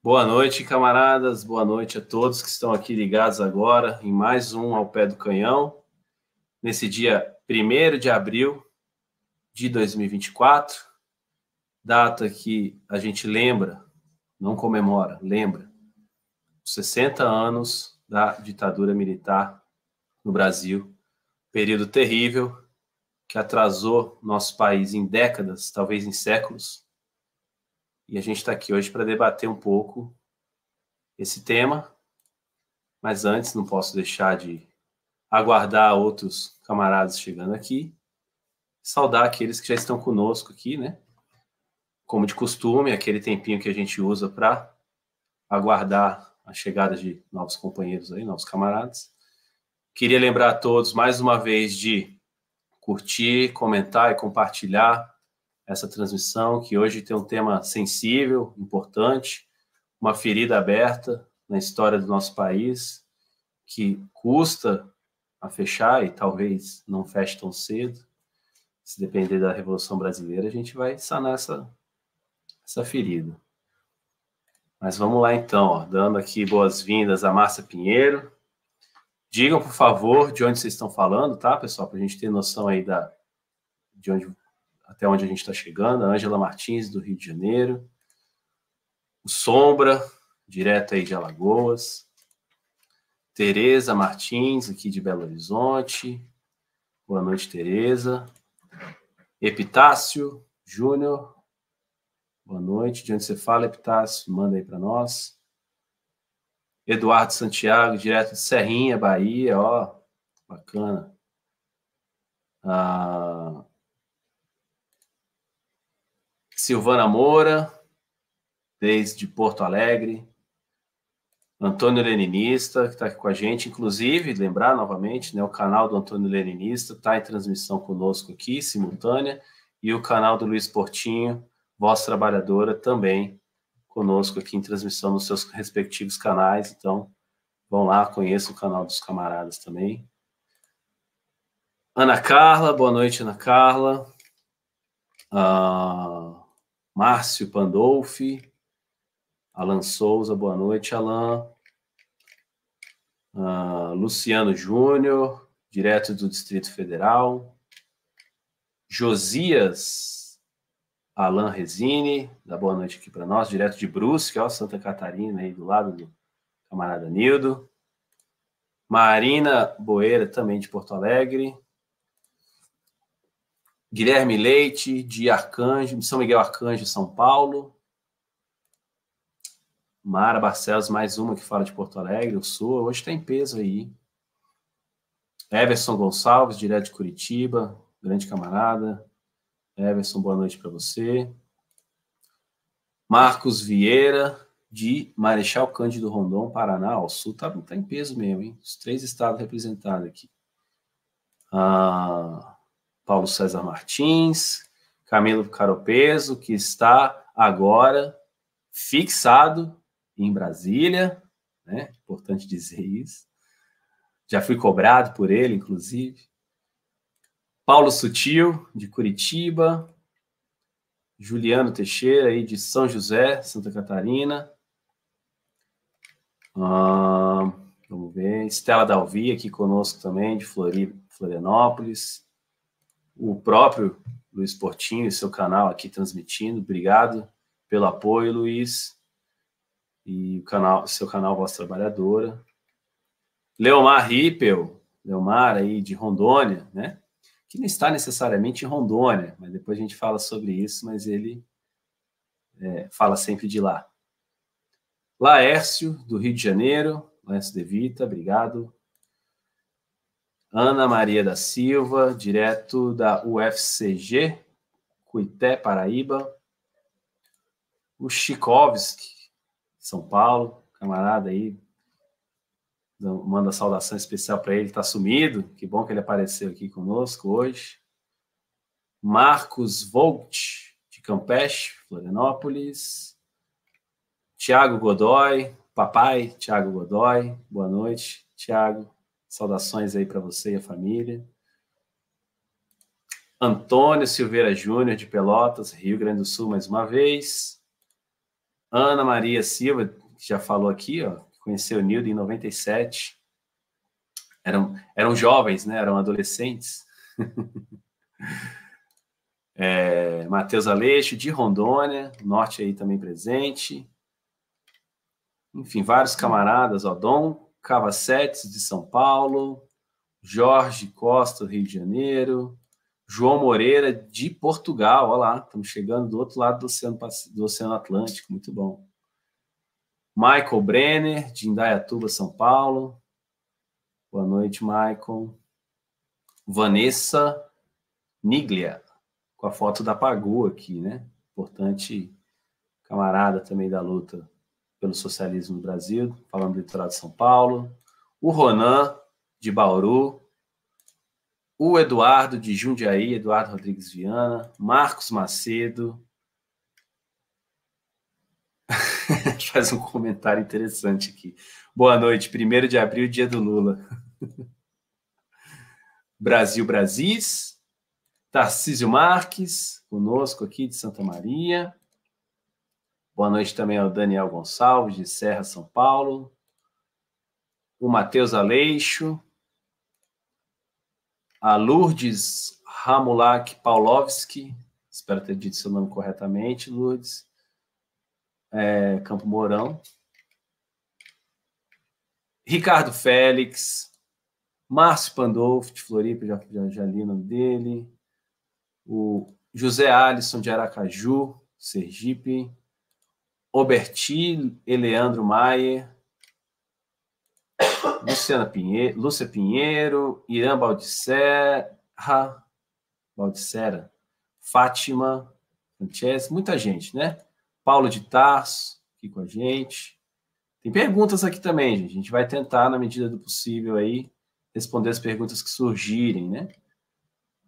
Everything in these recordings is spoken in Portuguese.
Boa noite, camaradas. Boa noite a todos que estão aqui ligados agora em mais um Ao Pé do Canhão. Nesse dia 1 de abril de 2024, data que a gente lembra, não comemora, lembra, 60 anos da ditadura militar no Brasil. Período terrível que atrasou nosso país em décadas, talvez em séculos e a gente está aqui hoje para debater um pouco esse tema. Mas antes, não posso deixar de aguardar outros camaradas chegando aqui. Saudar aqueles que já estão conosco aqui, né? Como de costume, aquele tempinho que a gente usa para aguardar a chegada de novos companheiros aí, novos camaradas. Queria lembrar a todos mais uma vez de curtir, comentar e compartilhar essa transmissão, que hoje tem um tema sensível, importante, uma ferida aberta na história do nosso país, que custa a fechar e talvez não feche tão cedo. Se depender da Revolução Brasileira, a gente vai sanar essa, essa ferida. Mas vamos lá então, ó, dando aqui boas-vindas a Márcia Pinheiro. Digam, por favor, de onde vocês estão falando, tá, pessoal? Para a gente ter noção aí da, de onde até onde a gente está chegando, a Ângela Martins, do Rio de Janeiro, o Sombra, direto aí de Alagoas, Tereza Martins, aqui de Belo Horizonte, boa noite, Tereza, Epitácio Júnior, boa noite, de onde você fala, Epitácio, manda aí para nós, Eduardo Santiago, direto de Serrinha, Bahia, ó, bacana. Ah, Silvana Moura, desde Porto Alegre. Antônio Leninista, que está aqui com a gente. Inclusive, lembrar novamente, né, o canal do Antônio Leninista está em transmissão conosco aqui, simultânea, e o canal do Luiz Portinho, voz trabalhadora, também conosco aqui em transmissão nos seus respectivos canais. Então, vão lá, conheçam o canal dos camaradas também. Ana Carla, boa noite, Ana Carla. Ah, Márcio Pandolfi, Alan Souza, boa noite, Alan. Uh, Luciano Júnior, direto do Distrito Federal. Josias Alan Resine, dá boa noite aqui para nós, direto de Brusque, ó, Santa Catarina, aí do lado do camarada Nildo. Marina Boeira, também de Porto Alegre. Guilherme Leite, de Arcanjo, São Miguel Arcanjo, São Paulo. Mara Barcelos, mais uma que fala de Porto Alegre, o Sul Hoje está em peso aí. Everson Gonçalves, direto de Curitiba, grande camarada. Everson, boa noite para você. Marcos Vieira, de Marechal Cândido Rondon, Paraná. O Sul está tá em peso mesmo, hein? Os três estados representados aqui. Ah, Paulo César Martins, Camilo Caropeso, que está agora fixado em Brasília, né? Importante dizer isso. Já fui cobrado por ele, inclusive. Paulo Sutil, de Curitiba. Juliano Teixeira, aí, de São José, Santa Catarina. Ah, vamos ver. Estela Dalvi, aqui conosco também, de Florianópolis o próprio Luiz Portinho e seu canal aqui transmitindo. Obrigado pelo apoio, Luiz. E o canal, seu canal Voz Trabalhadora. Leomar Rippel, Leomar aí de Rondônia, né? Que não está necessariamente em Rondônia, mas depois a gente fala sobre isso, mas ele é, fala sempre de lá. Laércio, do Rio de Janeiro. Laércio De Vita, obrigado Ana Maria da Silva, direto da UFCG, Cuité, Paraíba. O Chikovski, São Paulo, camarada aí, manda saudação especial para ele, está sumido, que bom que ele apareceu aqui conosco hoje. Marcos Volt, de Campeche, Florianópolis. Tiago Godoy, papai Tiago Godoy, boa noite, Tiago. Saudações aí para você e a família. Antônio Silveira Júnior, de Pelotas, Rio Grande do Sul, mais uma vez. Ana Maria Silva, que já falou aqui, ó, conheceu o Nildo em 97. Eram, eram jovens, né? Eram adolescentes. é, Matheus Aleixo, de Rondônia, norte aí também presente. Enfim, vários camaradas, ó, Dom Cavacetes, de São Paulo, Jorge Costa, do Rio de Janeiro, João Moreira, de Portugal, olha lá, estamos chegando do outro lado do Oceano, do Oceano Atlântico, muito bom. Michael Brenner, de Indaiatuba, São Paulo. Boa noite, Michael. Vanessa Niglia, com a foto da Pagu aqui, né? Importante camarada também da luta pelo socialismo no Brasil, falando do litoral de São Paulo, o Ronan, de Bauru, o Eduardo, de Jundiaí, Eduardo Rodrigues Viana, Marcos Macedo. Faz um comentário interessante aqui. Boa noite, 1 de abril, dia do Lula. Brasil Brasis, Tarcísio Marques, conosco aqui de Santa Maria. Boa noite também ao Daniel Gonçalves, de Serra, São Paulo. O Matheus Aleixo. A Lourdes Ramulak Paulowski. Espero ter dito seu nome corretamente, Lourdes. É, Campo Mourão. Ricardo Félix. Márcio Pandolfo, de Floripa, já, já, já li o nome dele. O José Alisson, de Aracaju, Sergipe. Oberti Eleandro Maier, Luciana Pinheiro, Lúcia Pinheiro, Irã Baldicerra, Baldicera, Fátima, Francesca, muita gente, né? Paulo de Tarso aqui com a gente. Tem perguntas aqui também, gente. A gente vai tentar, na medida do possível, aí, responder as perguntas que surgirem, né?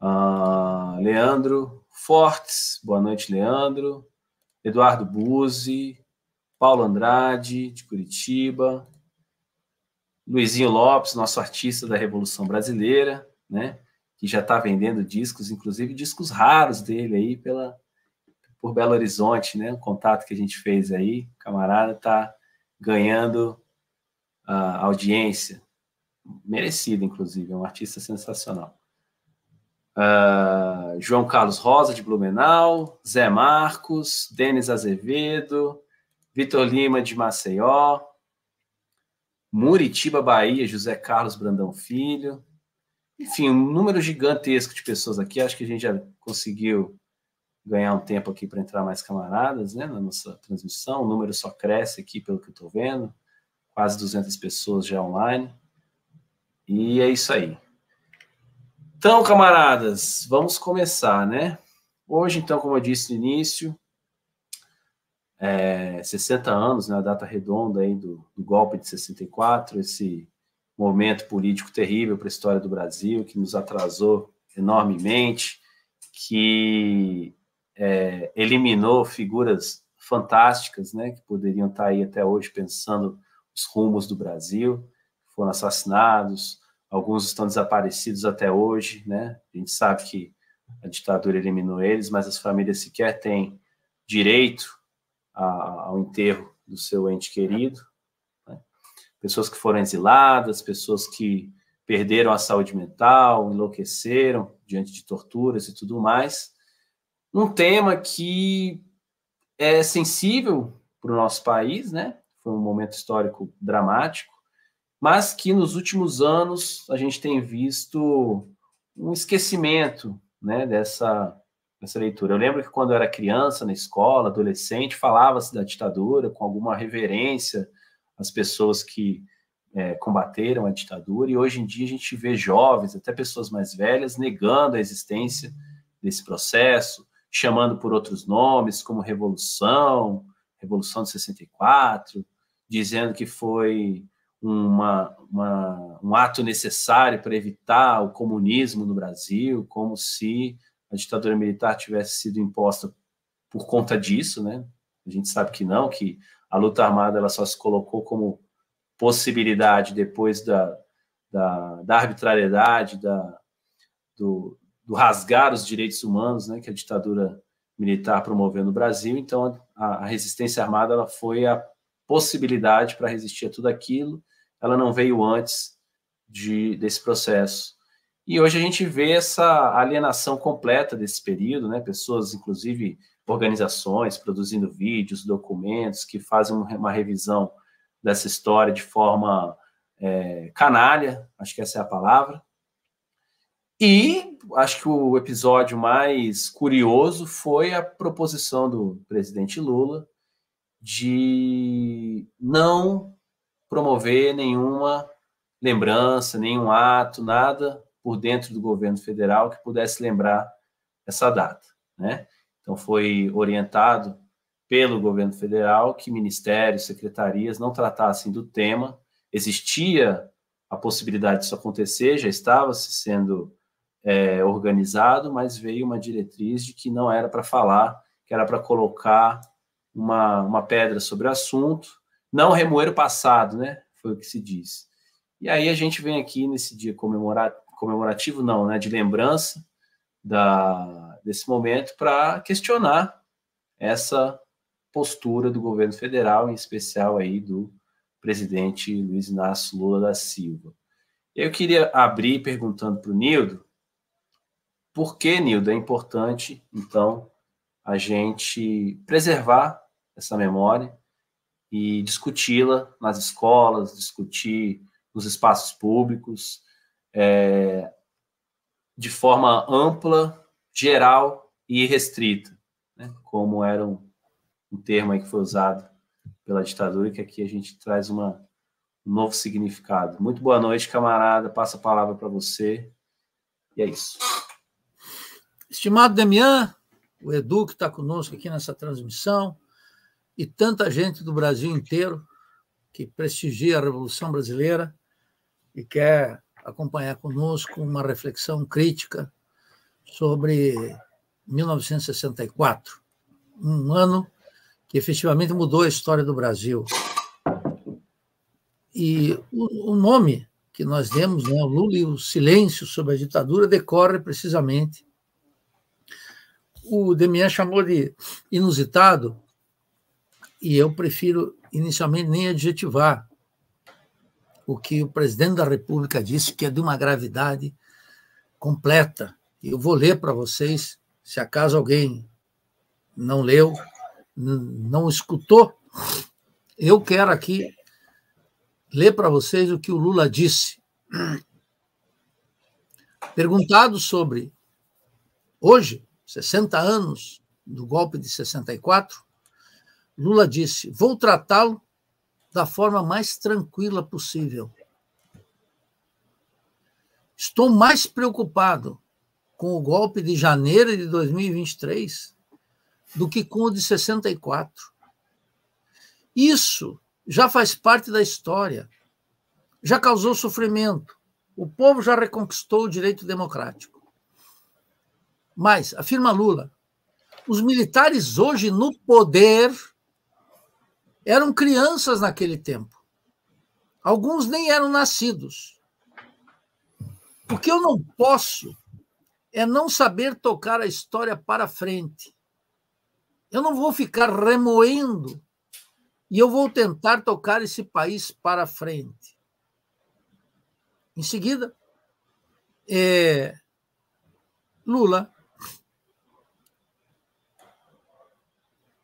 Ah, Leandro Fortes, boa noite, Leandro. Eduardo Buzzi, Paulo Andrade, de Curitiba, Luizinho Lopes, nosso artista da Revolução Brasileira, né? Que já está vendendo discos, inclusive discos raros dele aí pela, por Belo Horizonte, né? contato que a gente fez aí, o camarada está ganhando uh, audiência, merecido, inclusive, é um artista sensacional. Ah, João Carlos Rosa, de Blumenau, Zé Marcos, Denis Azevedo, Vitor Lima, de Maceió, Muritiba, Bahia, José Carlos Brandão Filho. Enfim, um número gigantesco de pessoas aqui. Acho que a gente já conseguiu ganhar um tempo aqui para entrar mais camaradas né, na nossa transmissão. O número só cresce aqui, pelo que eu estou vendo. Quase 200 pessoas já online. E é isso aí. Então, camaradas, vamos começar, né? Hoje, então, como eu disse no início, é, 60 anos, né, a data redonda aí do, do golpe de 64, esse momento político terrível para a história do Brasil, que nos atrasou enormemente, que é, eliminou figuras fantásticas, né, que poderiam estar aí até hoje pensando os rumos do Brasil, foram assassinados, alguns estão desaparecidos até hoje, né? A gente sabe que a ditadura eliminou eles, mas as famílias sequer têm direito a, ao enterro do seu ente querido. Né? Pessoas que foram exiladas, pessoas que perderam a saúde mental, enlouqueceram diante de torturas e tudo mais. Um tema que é sensível para o nosso país, né? Foi um momento histórico dramático, mas que nos últimos anos a gente tem visto um esquecimento né, dessa, dessa leitura. Eu lembro que quando eu era criança, na escola, adolescente, falava-se da ditadura com alguma reverência às pessoas que é, combateram a ditadura, e hoje em dia a gente vê jovens, até pessoas mais velhas, negando a existência desse processo, chamando por outros nomes, como Revolução, Revolução de 64, dizendo que foi uma, uma, um ato necessário para evitar o comunismo no Brasil, como se a ditadura militar tivesse sido imposta por conta disso, né? A gente sabe que não, que a luta armada ela só se colocou como possibilidade depois da, da, da arbitrariedade, da, do, do, rasgar os direitos humanos, né? Que a ditadura militar promoveu no Brasil. Então, a, a resistência armada ela foi a possibilidade para resistir a tudo aquilo ela não veio antes de, desse processo. E hoje a gente vê essa alienação completa desse período, né? Pessoas, inclusive organizações, produzindo vídeos, documentos, que fazem uma revisão dessa história de forma é, canalha, acho que essa é a palavra. E acho que o episódio mais curioso foi a proposição do presidente Lula de não promover nenhuma lembrança, nenhum ato, nada por dentro do governo federal que pudesse lembrar essa data, né? Então foi orientado pelo governo federal que ministérios, secretarias não tratassem do tema. Existia a possibilidade disso acontecer, já estava se sendo é, organizado, mas veio uma diretriz de que não era para falar, que era para colocar uma, uma pedra sobre o assunto não remoer o passado, né? Foi o que se diz. E aí a gente vem aqui nesse dia comemorar, comemorativo, não, né? De lembrança da, desse momento para questionar essa postura do governo federal, em especial aí do presidente Luiz Inácio Lula da Silva. Eu queria abrir perguntando para o Nildo, por que, Nildo, é importante, então, a gente preservar essa memória e discuti-la nas escolas, discutir nos espaços públicos, é, de forma ampla, geral e restrita, né? como era um, um termo que foi usado pela ditadura, que aqui a gente traz uma, um novo significado. Muito boa noite, camarada, passa a palavra para você, e é isso. Estimado Demian, o Edu que está conosco aqui nessa transmissão, e tanta gente do Brasil inteiro que prestigia a Revolução Brasileira e quer acompanhar conosco uma reflexão crítica sobre 1964, um ano que efetivamente mudou a história do Brasil. E o, nome que nós demos, né, Lula e o silêncio sobre a ditadura, decorre precisamente. O Demian chamou de inusitado e eu prefiro inicialmente nem adjetivar o que o presidente da República disse, que é de uma gravidade completa. Eu vou ler para vocês, se acaso alguém não leu, não escutou, eu quero aqui ler para vocês o que o Lula disse. Perguntado sobre hoje, 60 anos do golpe de 64, Lula disse: vou tratá-lo da forma mais tranquila possível. Estou mais preocupado com o golpe de janeiro de 2023 do que com o de 64. Isso já faz parte da história, já causou sofrimento, o povo já reconquistou o direito democrático. Mas, afirma Lula, os militares hoje no poder eram crianças naquele tempo. Alguns nem eram nascidos. O que eu não posso é não saber tocar a história para frente. Eu não vou ficar remoendo e eu vou tentar tocar esse país para frente. Em seguida, é, Lula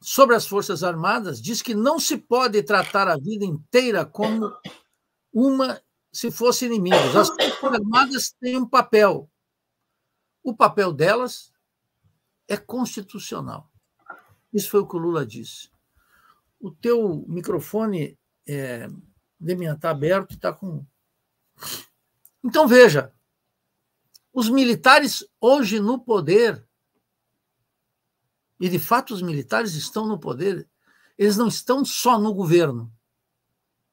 sobre as Forças Armadas diz que não se pode tratar a vida inteira como uma se fossem inimigos. As Forças Armadas têm um papel. O papel delas é constitucional. Isso foi o que o Lula disse. O teu microfone é, está aberto e está com. Então veja, os militares hoje no poder e, de fato, os militares estão no poder. Eles não estão só no governo.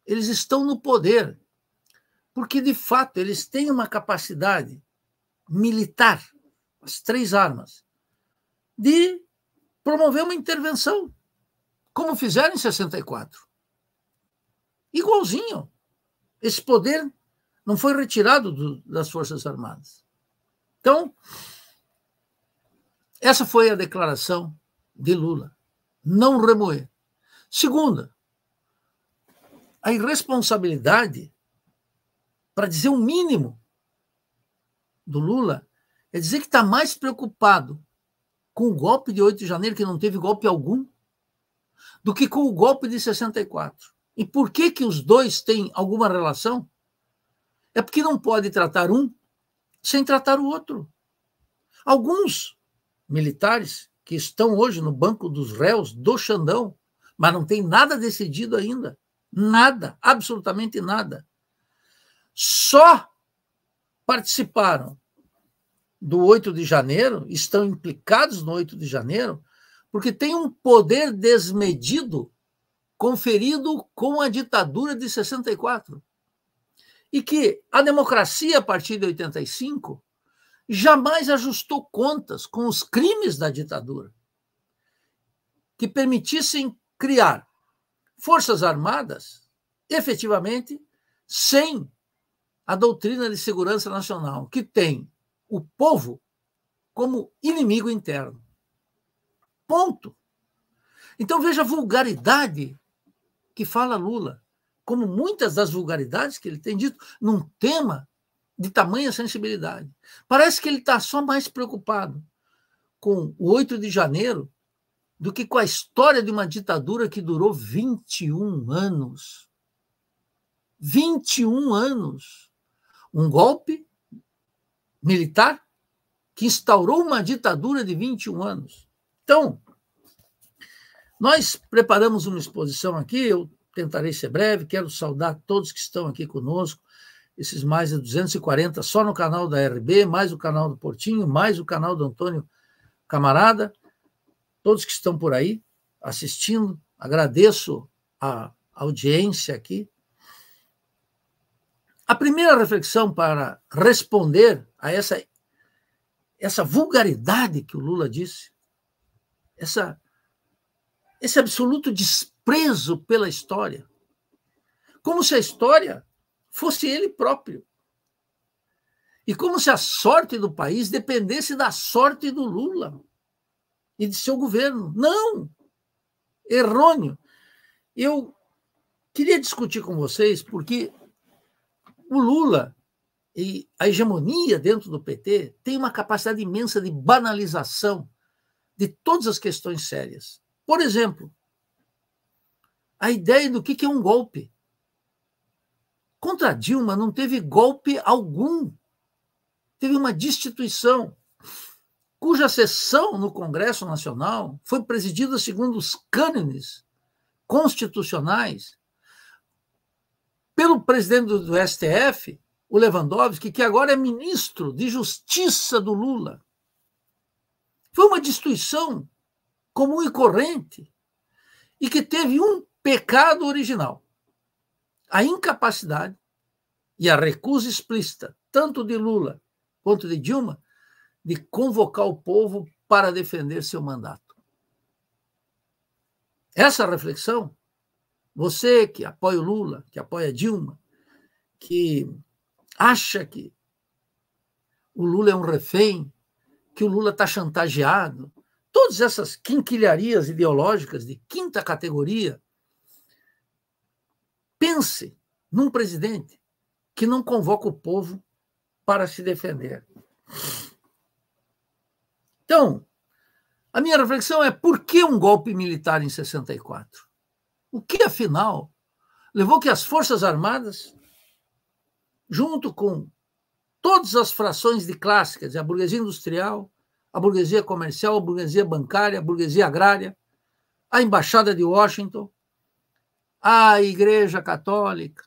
Eles estão no poder. Porque, de fato, eles têm uma capacidade militar, as três armas, de promover uma intervenção, como fizeram em 64. Igualzinho. Esse poder não foi retirado do, das Forças Armadas. Então, essa foi a declaração de Lula. Não remoer. Segunda, a irresponsabilidade, para dizer o um mínimo, do Lula é dizer que está mais preocupado com o golpe de 8 de janeiro, que não teve golpe algum, do que com o golpe de 64. E por que, que os dois têm alguma relação? É porque não pode tratar um sem tratar o outro. Alguns militares que estão hoje no banco dos réus do Xandão, mas não tem nada decidido ainda. Nada, absolutamente nada. Só participaram do 8 de janeiro, estão implicados no 8 de janeiro, porque tem um poder desmedido conferido com a ditadura de 64. E que a democracia, a partir de 85, jamais ajustou contas com os crimes da ditadura que permitissem criar forças armadas efetivamente sem a doutrina de segurança nacional, que tem o povo como inimigo interno. Ponto. Então veja a vulgaridade que fala Lula, como muitas das vulgaridades que ele tem dito, num tema de tamanha sensibilidade. Parece que ele está só mais preocupado com o 8 de janeiro do que com a história de uma ditadura que durou 21 anos. 21 anos. Um golpe militar que instaurou uma ditadura de 21 anos. Então, nós preparamos uma exposição aqui, eu tentarei ser breve, quero saudar todos que estão aqui conosco, esses mais de 240 só no canal da RB, mais o canal do Portinho, mais o canal do Antônio Camarada, todos que estão por aí assistindo, agradeço a audiência aqui. A primeira reflexão para responder a essa essa vulgaridade que o Lula disse, essa esse absoluto desprezo pela história. Como se a história fosse ele próprio. E como se a sorte do país dependesse da sorte do Lula e de seu governo. Não! Errôneo. Eu queria discutir com vocês porque o Lula e a hegemonia dentro do PT tem uma capacidade imensa de banalização de todas as questões sérias. Por exemplo, a ideia do que é um golpe. Contra Dilma não teve golpe algum. Teve uma destituição, cuja sessão no Congresso Nacional foi presidida segundo os cânones constitucionais pelo presidente do STF, o Lewandowski, que agora é ministro de Justiça do Lula. Foi uma destituição comum e corrente e que teve um pecado original a incapacidade e a recusa explícita, tanto de Lula quanto de Dilma, de convocar o povo para defender seu mandato. Essa reflexão, você que apoia o Lula, que apoia Dilma, que acha que o Lula é um refém, que o Lula está chantageado, todas essas quinquilharias ideológicas de quinta categoria Pense num presidente que não convoca o povo para se defender. Então, a minha reflexão é por que um golpe militar em 64? O que, afinal, levou que as Forças Armadas, junto com todas as frações de classe, a burguesia industrial, a burguesia comercial, a burguesia bancária, a burguesia agrária, a embaixada de Washington, à Igreja Católica,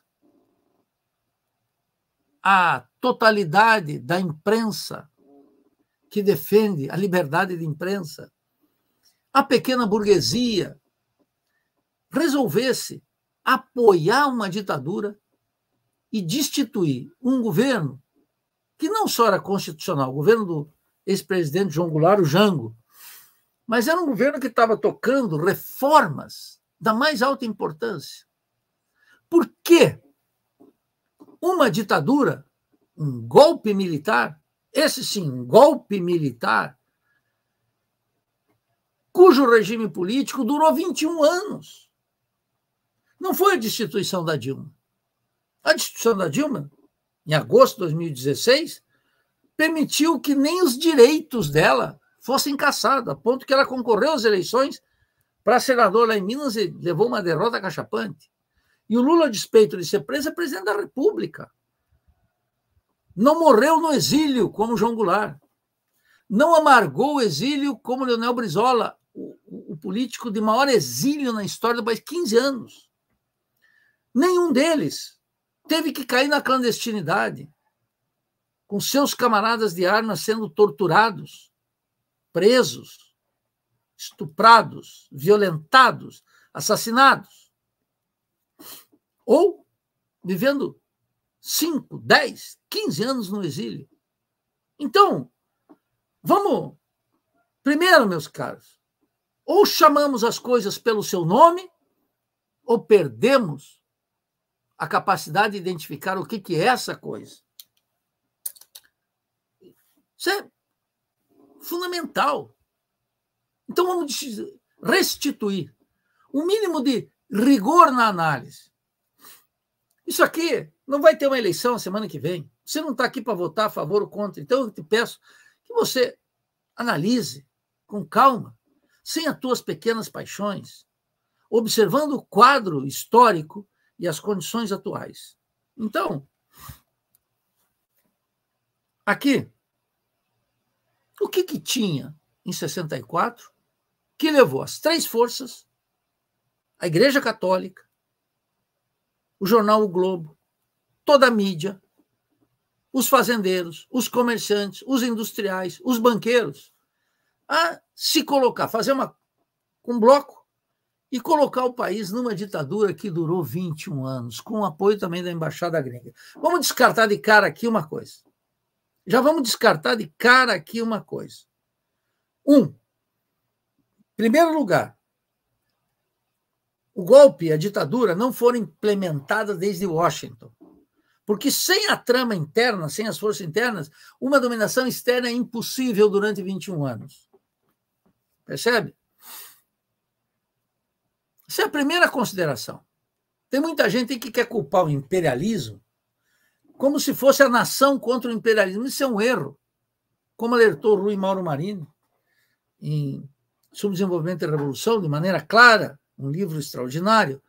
à totalidade da imprensa que defende a liberdade de imprensa, a pequena burguesia resolvesse apoiar uma ditadura e destituir um governo que não só era constitucional, o governo do ex-presidente João Goulart, o Jango, mas era um governo que estava tocando reformas da mais alta importância. Por que uma ditadura, um golpe militar, esse sim, um golpe militar, cujo regime político durou 21 anos? Não foi a destituição da Dilma. A destituição da Dilma, em agosto de 2016, permitiu que nem os direitos dela fossem caçados, a ponto que ela concorreu às eleições para senador lá em Minas, ele levou uma derrota cachapante. E o Lula, a despeito de ser preso, é presidente da República. Não morreu no exílio, como João Goulart. Não amargou o exílio, como Leonel Brizola, o, o político de maior exílio na história do país, 15 anos. Nenhum deles teve que cair na clandestinidade, com seus camaradas de armas sendo torturados, presos estuprados, violentados, assassinados. Ou vivendo 5, 10, 15 anos no exílio. Então, vamos. Primeiro, meus caros, ou chamamos as coisas pelo seu nome, ou perdemos a capacidade de identificar o que, que é essa coisa. Isso é fundamental. Então vamos restituir um mínimo de rigor na análise. Isso aqui não vai ter uma eleição semana que vem. Você não está aqui para votar a favor ou contra. Então eu te peço que você analise com calma, sem as tuas pequenas paixões, observando o quadro histórico e as condições atuais. Então, aqui, o que, que tinha em 64 que levou as três forças, a Igreja Católica, o jornal O Globo, toda a mídia, os fazendeiros, os comerciantes, os industriais, os banqueiros, a se colocar, fazer uma, um bloco e colocar o país numa ditadura que durou 21 anos, com apoio também da embaixada gringa. Vamos descartar de cara aqui uma coisa. Já vamos descartar de cara aqui uma coisa. Um, Primeiro lugar, o golpe e a ditadura não foram implementadas desde Washington. Porque sem a trama interna, sem as forças internas, uma dominação externa é impossível durante 21 anos. Percebe? Essa é a primeira consideração. Tem muita gente que quer culpar o imperialismo como se fosse a nação contra o imperialismo. Isso é um erro. Como alertou Rui Mauro Marino em Subdesenvolvimento e Revolução, de maneira clara, um livro extraordinário.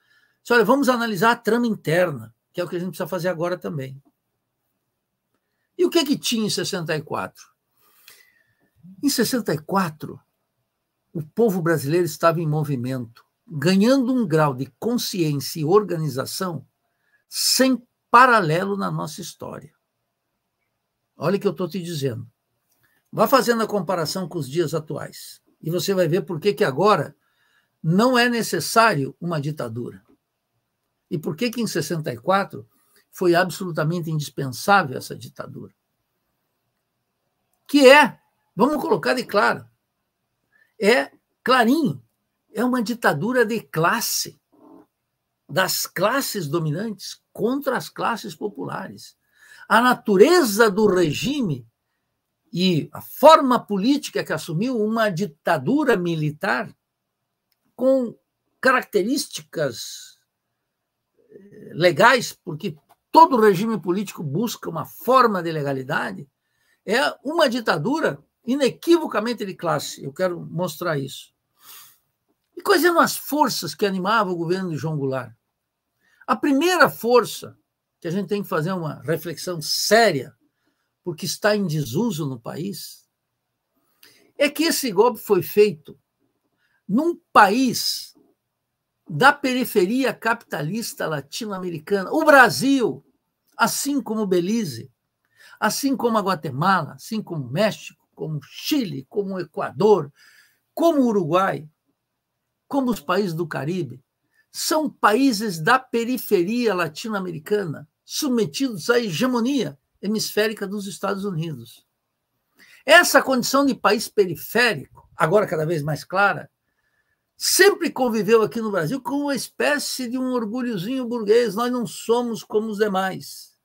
Disse, olha, vamos analisar a trama interna, que é o que a gente precisa fazer agora também. E o que é que tinha em 64? Em 64, o povo brasileiro estava em movimento, ganhando um grau de consciência e organização sem paralelo na nossa história. Olha o que eu estou te dizendo. Vá fazendo a comparação com os dias atuais. E você vai ver por que, que agora não é necessário uma ditadura. E por que, que em 64 foi absolutamente indispensável essa ditadura? Que é, vamos colocar de claro, é clarinho, é uma ditadura de classe, das classes dominantes contra as classes populares. A natureza do regime e a forma política que assumiu uma ditadura militar com características eh, legais, porque todo regime político busca uma forma de legalidade, é uma ditadura inequivocamente de classe. Eu quero mostrar isso. E quais eram as forças que animavam o governo de João Goulart? A primeira força que a gente tem que fazer uma reflexão séria porque está em desuso no país, é que esse golpe foi feito num país da periferia capitalista latino-americana, o Brasil, assim como Belize, assim como a Guatemala, assim como o México, como o Chile, como o Equador, como o Uruguai, como os países do Caribe, são países da periferia latino-americana submetidos à hegemonia hemisférica dos Estados Unidos. Essa condição de país periférico, agora cada vez mais clara, sempre conviveu aqui no Brasil com uma espécie de um orgulhozinho burguês. Nós não somos como os demais,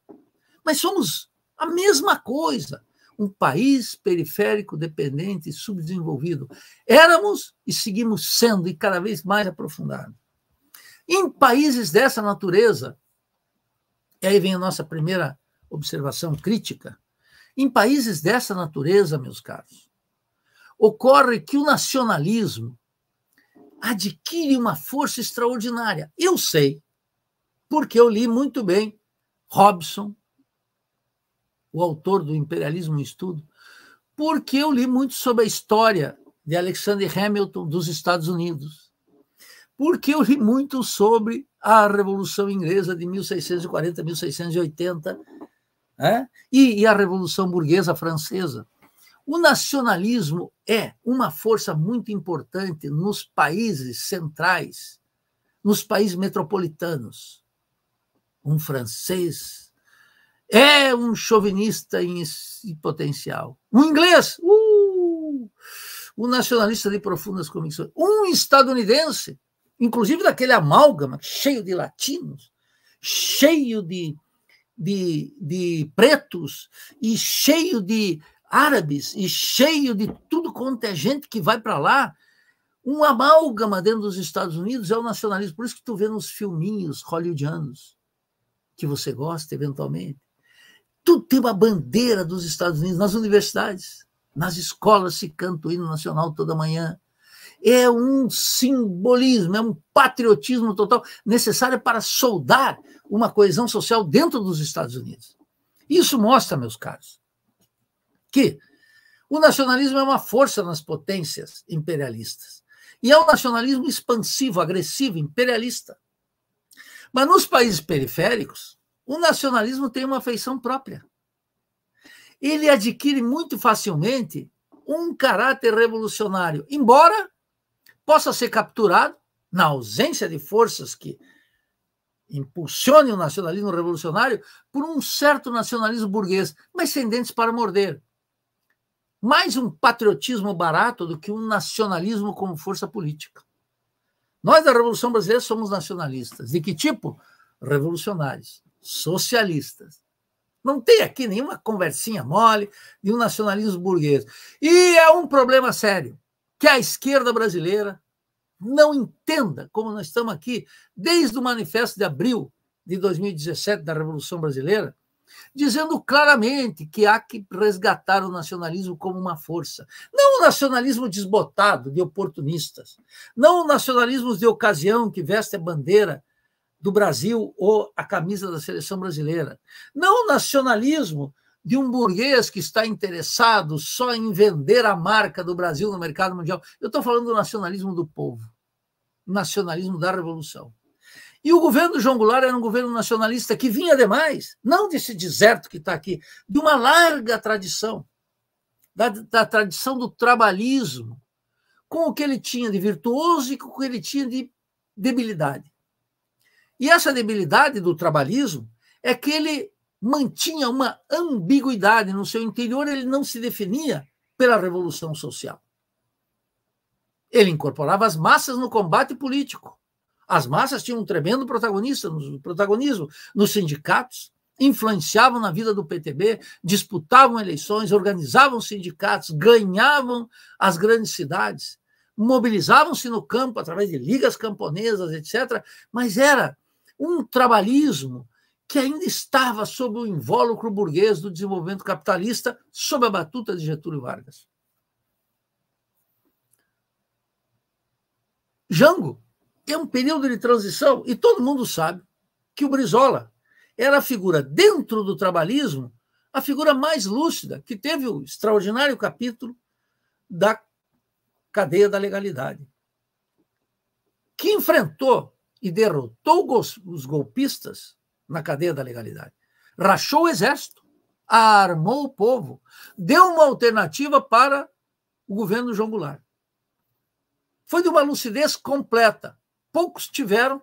mas somos a mesma coisa. Um país periférico, dependente e subdesenvolvido. Éramos e seguimos sendo, e cada vez mais aprofundado. Em países dessa natureza, e aí vem a nossa primeira observação crítica, em países dessa natureza, meus caros, ocorre que o nacionalismo adquire uma força extraordinária. Eu sei, porque eu li muito bem Robson, o autor do Imperialismo em Estudo, porque eu li muito sobre a história de Alexander Hamilton dos Estados Unidos, porque eu li muito sobre a Revolução Inglesa de 1640 1680 é? e, e a Revolução Burguesa Francesa. O nacionalismo é uma força muito importante nos países centrais, nos países metropolitanos. Um francês é um chovinista em, em potencial. Um inglês, uh, um nacionalista de profundas convicções. Um estadunidense, inclusive daquele amálgama cheio de latinos, cheio de de, de pretos e cheio de árabes e cheio de tudo quanto é gente que vai para lá. Um amálgama dentro dos Estados Unidos é o nacionalismo. Por isso que tu vê nos filminhos hollywoodianos, que você gosta eventualmente. Tudo tem uma bandeira dos Estados Unidos nas universidades, nas escolas se canta o hino nacional toda manhã. É um simbolismo, é um patriotismo total necessário para soldar uma coesão social dentro dos Estados Unidos. Isso mostra, meus caros, que o nacionalismo é uma força nas potências imperialistas. E é um nacionalismo expansivo, agressivo, imperialista. Mas nos países periféricos, o nacionalismo tem uma feição própria. Ele adquire muito facilmente um caráter revolucionário, embora possa ser capturado na ausência de forças que impulsione o nacionalismo revolucionário por um certo nacionalismo burguês, mas sem dentes para morder. Mais um patriotismo barato do que um nacionalismo como força política. Nós da Revolução Brasileira somos nacionalistas. De que tipo? Revolucionários, socialistas. Não tem aqui nenhuma conversinha mole de um nacionalismo burguês. E é um problema sério que a esquerda brasileira não entenda como nós estamos aqui, desde o manifesto de abril de 2017 da Revolução Brasileira, dizendo claramente que há que resgatar o nacionalismo como uma força. Não o nacionalismo desbotado de oportunistas, não o nacionalismo de ocasião que veste a bandeira do Brasil ou a camisa da seleção brasileira, não o nacionalismo de um burguês que está interessado só em vender a marca do Brasil no mercado mundial. Eu estou falando do nacionalismo do povo, nacionalismo da revolução. E o governo João Goulart era um governo nacionalista que vinha demais, não desse deserto que está aqui, de uma larga tradição, da, da tradição do trabalhismo, com o que ele tinha de virtuoso e com o que ele tinha de debilidade. E essa debilidade do trabalhismo é que ele mantinha uma ambiguidade no seu interior, ele não se definia pela revolução social. Ele incorporava as massas no combate político. As massas tinham um tremendo protagonista, protagonismo nos sindicatos, influenciavam na vida do PTB, disputavam eleições, organizavam sindicatos, ganhavam as grandes cidades, mobilizavam-se no campo através de ligas camponesas, etc. Mas era um trabalhismo que ainda estava sob o invólucro burguês do desenvolvimento capitalista, sob a batuta de Getúlio Vargas. Jango é um período de transição e todo mundo sabe que o Brizola era a figura dentro do trabalhismo, a figura mais lúcida, que teve o extraordinário capítulo da cadeia da legalidade, que enfrentou e derrotou os golpistas na cadeia da legalidade. Rachou o exército, armou o povo, deu uma alternativa para o governo João Goulart. Foi de uma lucidez completa. Poucos tiveram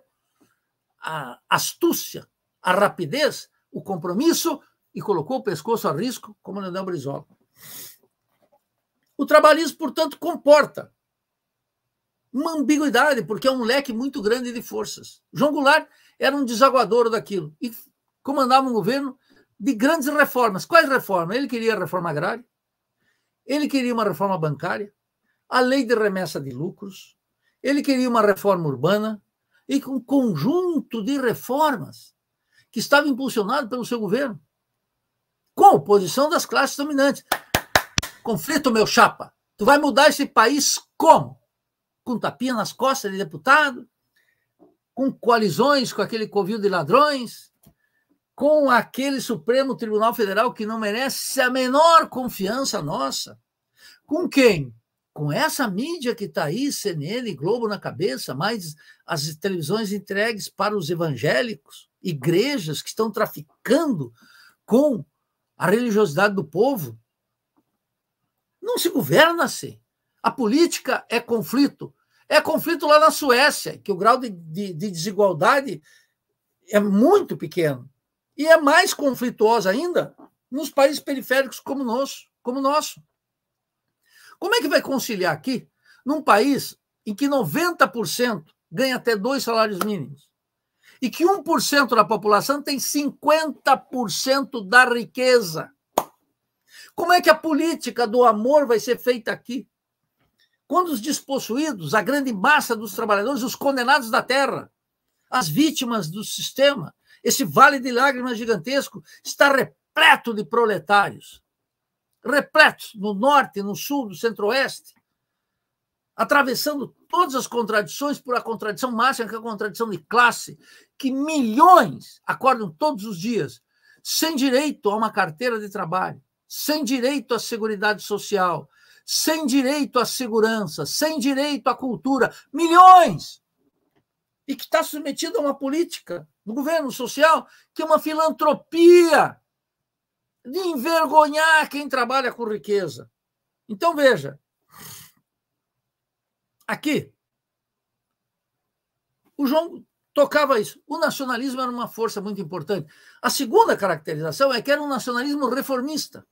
a astúcia, a rapidez, o compromisso e colocou o pescoço a risco, como o Leandro Brizola. O trabalhismo, portanto, comporta uma ambiguidade, porque é um leque muito grande de forças. João Goulart era um desaguadouro daquilo e comandava um governo de grandes reformas. Quais reformas? Ele queria a reforma agrária, ele queria uma reforma bancária, a lei de remessa de lucros, ele queria uma reforma urbana e um conjunto de reformas que estava impulsionado pelo seu governo, com a oposição das classes dominantes. Conflito, meu chapa. Tu vai mudar esse país como? Com tapinha nas costas de deputado? com colisões com aquele covil de ladrões, com aquele Supremo Tribunal Federal que não merece a menor confiança nossa. Com quem? Com essa mídia que está aí, CNN, Globo na cabeça, mais as televisões entregues para os evangélicos, igrejas que estão traficando com a religiosidade do povo. Não se governa assim. A política é conflito, é conflito lá na Suécia, que o grau de, de, de desigualdade é muito pequeno. E é mais conflituosa ainda nos países periféricos como nosso. Como o nosso. Como é que vai conciliar aqui, num país em que 90% ganha até dois salários mínimos? e que 1% da população tem 50% da riqueza. Como é que a política do amor vai ser feita aqui? quando os despossuídos, a grande massa dos trabalhadores, os condenados da terra, as vítimas do sistema, esse vale de lágrimas gigantesco está repleto de proletários, repleto no norte, no sul, no centro-oeste, atravessando todas as contradições por a contradição máxima, que é a contradição de classe, que milhões acordam todos os dias sem direito a uma carteira de trabalho, sem direito à seguridade social, sem direito à segurança, sem direito à cultura, milhões! E que está submetido a uma política no governo social que é uma filantropia de envergonhar quem trabalha com riqueza. Então veja, aqui o João tocava isso. O nacionalismo era uma força muito importante. A segunda caracterização é que era um nacionalismo reformista.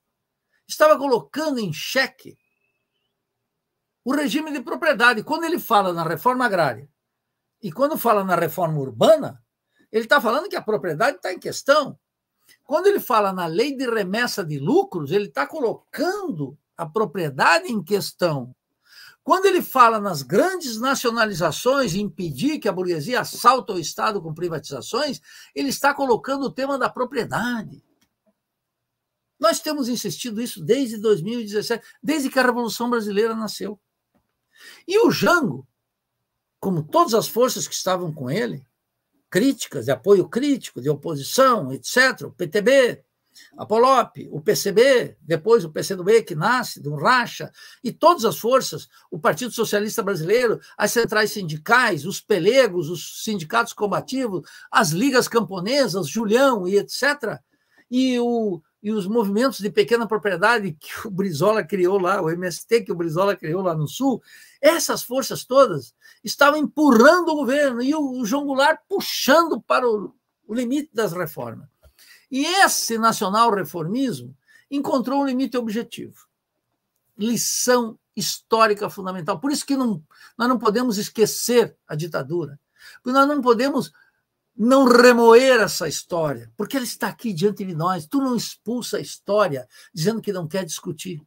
Estava colocando em xeque o regime de propriedade. Quando ele fala na reforma agrária e quando fala na reforma urbana, ele está falando que a propriedade está em questão. Quando ele fala na lei de remessa de lucros, ele está colocando a propriedade em questão. Quando ele fala nas grandes nacionalizações e impedir que a burguesia assalta o Estado com privatizações, ele está colocando o tema da propriedade. Nós temos insistido isso desde 2017, desde que a Revolução Brasileira nasceu. E o Jango, como todas as forças que estavam com ele, críticas, de apoio crítico, de oposição, etc., o PTB, a Polop, o PCB, depois o PCdoB, que nasce do racha, e todas as forças, o Partido Socialista Brasileiro, as centrais sindicais, os pelegos, os sindicatos combativos, as ligas camponesas, Julião e etc., e, o, e os movimentos de pequena propriedade que o Brizola criou lá, o MST que o Brizola criou lá no Sul, essas forças todas estavam empurrando o governo e o, João Goulart puxando para o, o limite das reformas. E esse nacional reformismo encontrou um limite objetivo. Lição histórica fundamental. Por isso que não, nós não podemos esquecer a ditadura. Porque nós não podemos não remoer essa história, porque ela está aqui diante de nós. Tu não expulsa a história dizendo que não quer discutir.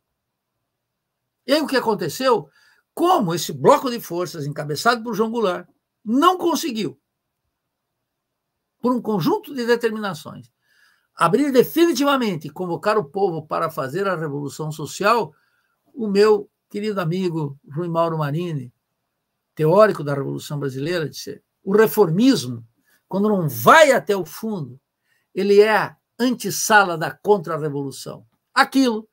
E aí o que aconteceu como esse bloco de forças encabeçado por João Goulart não conseguiu, por um conjunto de determinações, abrir definitivamente e convocar o povo para fazer a revolução social, o meu querido amigo Rui Mauro Marini, teórico da Revolução Brasileira, disse: o reformismo, quando não vai até o fundo, ele é a antessala da contra-revolução. Aquilo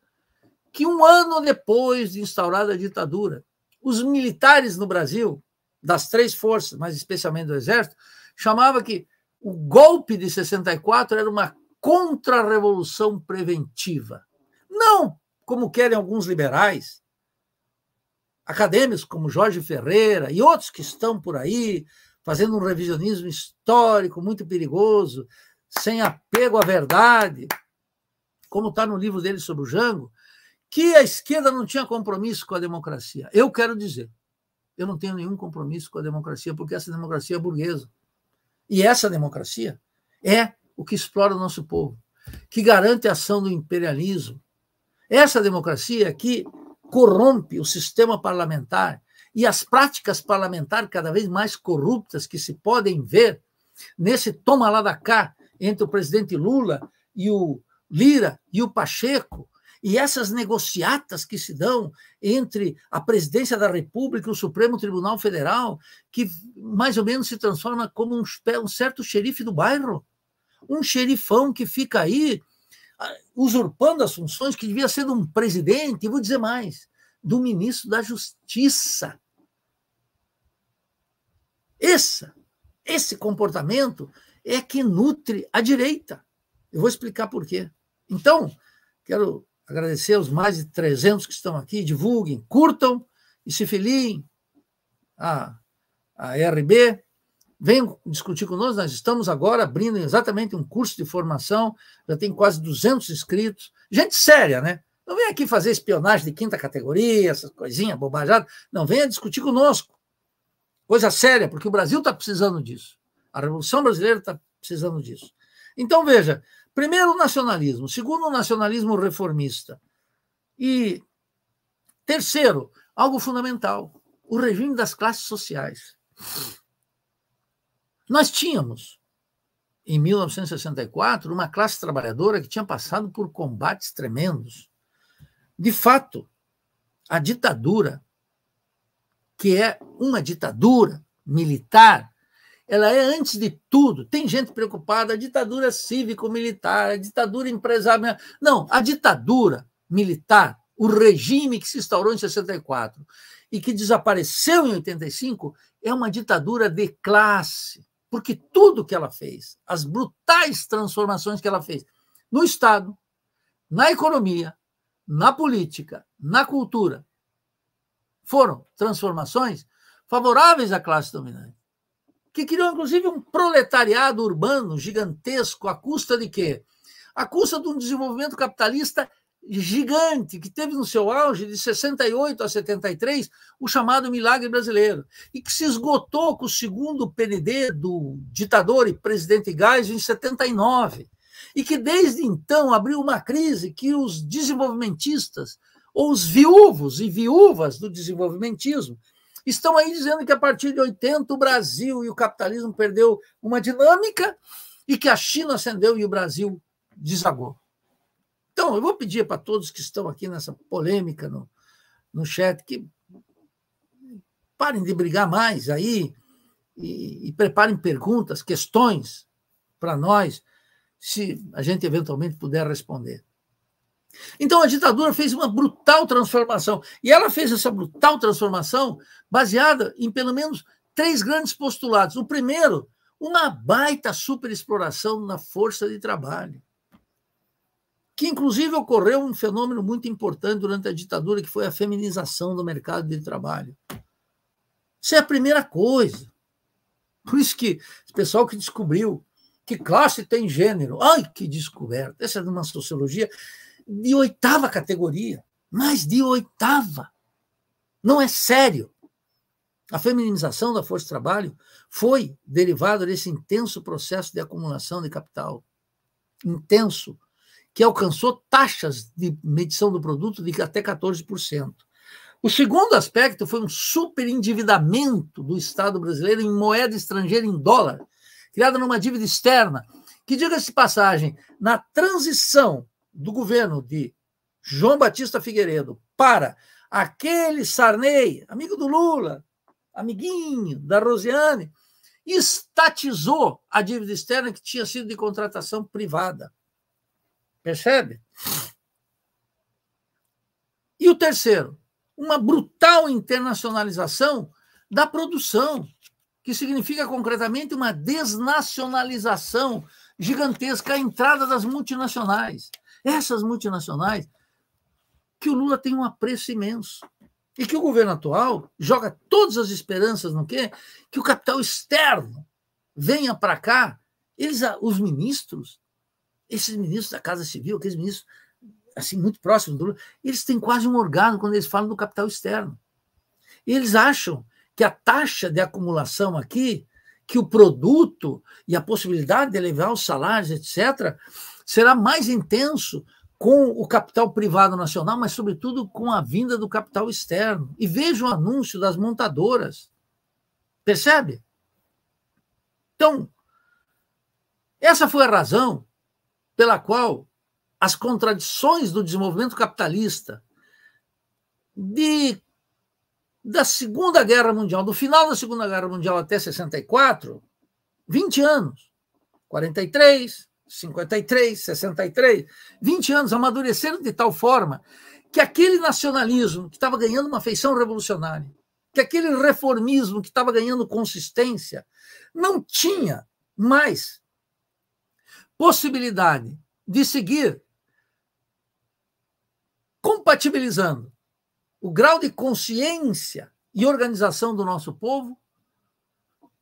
que um ano depois de instaurada a ditadura os militares no Brasil, das três forças, mas especialmente do Exército, chamava que o golpe de 64 era uma contra-revolução preventiva. Não como querem alguns liberais, acadêmicos como Jorge Ferreira e outros que estão por aí fazendo um revisionismo histórico muito perigoso, sem apego à verdade, como está no livro dele sobre o Jango, que a esquerda não tinha compromisso com a democracia. Eu quero dizer, eu não tenho nenhum compromisso com a democracia, porque essa democracia é burguesa. E essa democracia é o que explora o nosso povo, que garante a ação do imperialismo. Essa democracia é que corrompe o sistema parlamentar e as práticas parlamentares cada vez mais corruptas que se podem ver nesse toma lá da cá entre o presidente Lula e o Lira e o Pacheco, e essas negociatas que se dão entre a presidência da República e o Supremo Tribunal Federal, que mais ou menos se transforma como um, um certo xerife do bairro, um xerifão que fica aí ah, usurpando as funções que devia ser de um presidente, e vou dizer mais, do ministro da Justiça. Essa, esse comportamento é que nutre a direita. Eu vou explicar por quê. Então, quero Agradecer aos mais de 300 que estão aqui. Divulguem, curtam e se filiem à, à RB. Venham discutir conosco. Nós estamos agora abrindo exatamente um curso de formação. Já tem quase 200 inscritos. Gente séria, né? Não vem aqui fazer espionagem de quinta categoria, essas coisinhas bobajadas. Não, venha discutir conosco. Coisa séria, porque o Brasil está precisando disso. A Revolução Brasileira está precisando disso. Então, veja, Primeiro, o nacionalismo. Segundo, o nacionalismo reformista. E terceiro, algo fundamental: o regime das classes sociais. Nós tínhamos, em 1964, uma classe trabalhadora que tinha passado por combates tremendos. De fato, a ditadura, que é uma ditadura militar, ela é, antes de tudo, tem gente preocupada, a ditadura cívico-militar, a ditadura empresarial. Não, a ditadura militar, o regime que se instaurou em 64 e que desapareceu em 85, é uma ditadura de classe, porque tudo que ela fez, as brutais transformações que ela fez no Estado, na economia, na política, na cultura, foram transformações favoráveis à classe dominante que criou, inclusive, um proletariado urbano gigantesco, à custa de quê? À custa de um desenvolvimento capitalista gigante, que teve no seu auge de 68 a 73 o chamado milagre brasileiro, e que se esgotou com o segundo PND do ditador e presidente Gás em 79, e que desde então abriu uma crise que os desenvolvimentistas, ou os viúvos e viúvas do desenvolvimentismo, estão aí dizendo que a partir de 80 o Brasil e o capitalismo perdeu uma dinâmica e que a China ascendeu e o Brasil desagou. Então, eu vou pedir para todos que estão aqui nessa polêmica no, no chat que parem de brigar mais aí e, e preparem perguntas, questões para nós, se a gente eventualmente puder responder. Então a ditadura fez uma brutal transformação. E ela fez essa brutal transformação baseada em pelo menos três grandes postulados. O primeiro, uma baita superexploração na força de trabalho. Que inclusive ocorreu um fenômeno muito importante durante a ditadura, que foi a feminização do mercado de trabalho. Isso é a primeira coisa. Por isso que o pessoal que descobriu que classe tem gênero, ai que descoberta! Essa é de uma sociologia de oitava categoria, mas de oitava. Não é sério. A feminização da força de trabalho foi derivada desse intenso processo de acumulação de capital. Intenso, que alcançou taxas de medição do produto de até 14%. O segundo aspecto foi um superendividamento do Estado brasileiro em moeda estrangeira, em dólar, criada numa dívida externa, que, diga-se de passagem, na transição do governo de João Batista Figueiredo para aquele Sarney, amigo do Lula, amiguinho da Rosiane, estatizou a dívida externa que tinha sido de contratação privada. Percebe? E o terceiro, uma brutal internacionalização da produção, que significa concretamente uma desnacionalização gigantesca, a entrada das multinacionais essas multinacionais, que o Lula tem um apreço imenso. E que o governo atual joga todas as esperanças no quê? Que o capital externo venha para cá. Eles, ah, os ministros, esses ministros da Casa Civil, aqueles ministros assim muito próximos do Lula, eles têm quase um orgasmo quando eles falam do capital externo. E eles acham que a taxa de acumulação aqui, que o produto e a possibilidade de elevar os salários, etc., será mais intenso com o capital privado nacional, mas, sobretudo, com a vinda do capital externo. E veja o anúncio das montadoras. Percebe? Então, essa foi a razão pela qual as contradições do desenvolvimento capitalista de, da Segunda Guerra Mundial, do final da Segunda Guerra Mundial até 64, 20 anos, 43, 53, 63, 20 anos amadureceram de tal forma que aquele nacionalismo que estava ganhando uma feição revolucionária, que aquele reformismo que estava ganhando consistência, não tinha mais possibilidade de seguir compatibilizando o grau de consciência e organização do nosso povo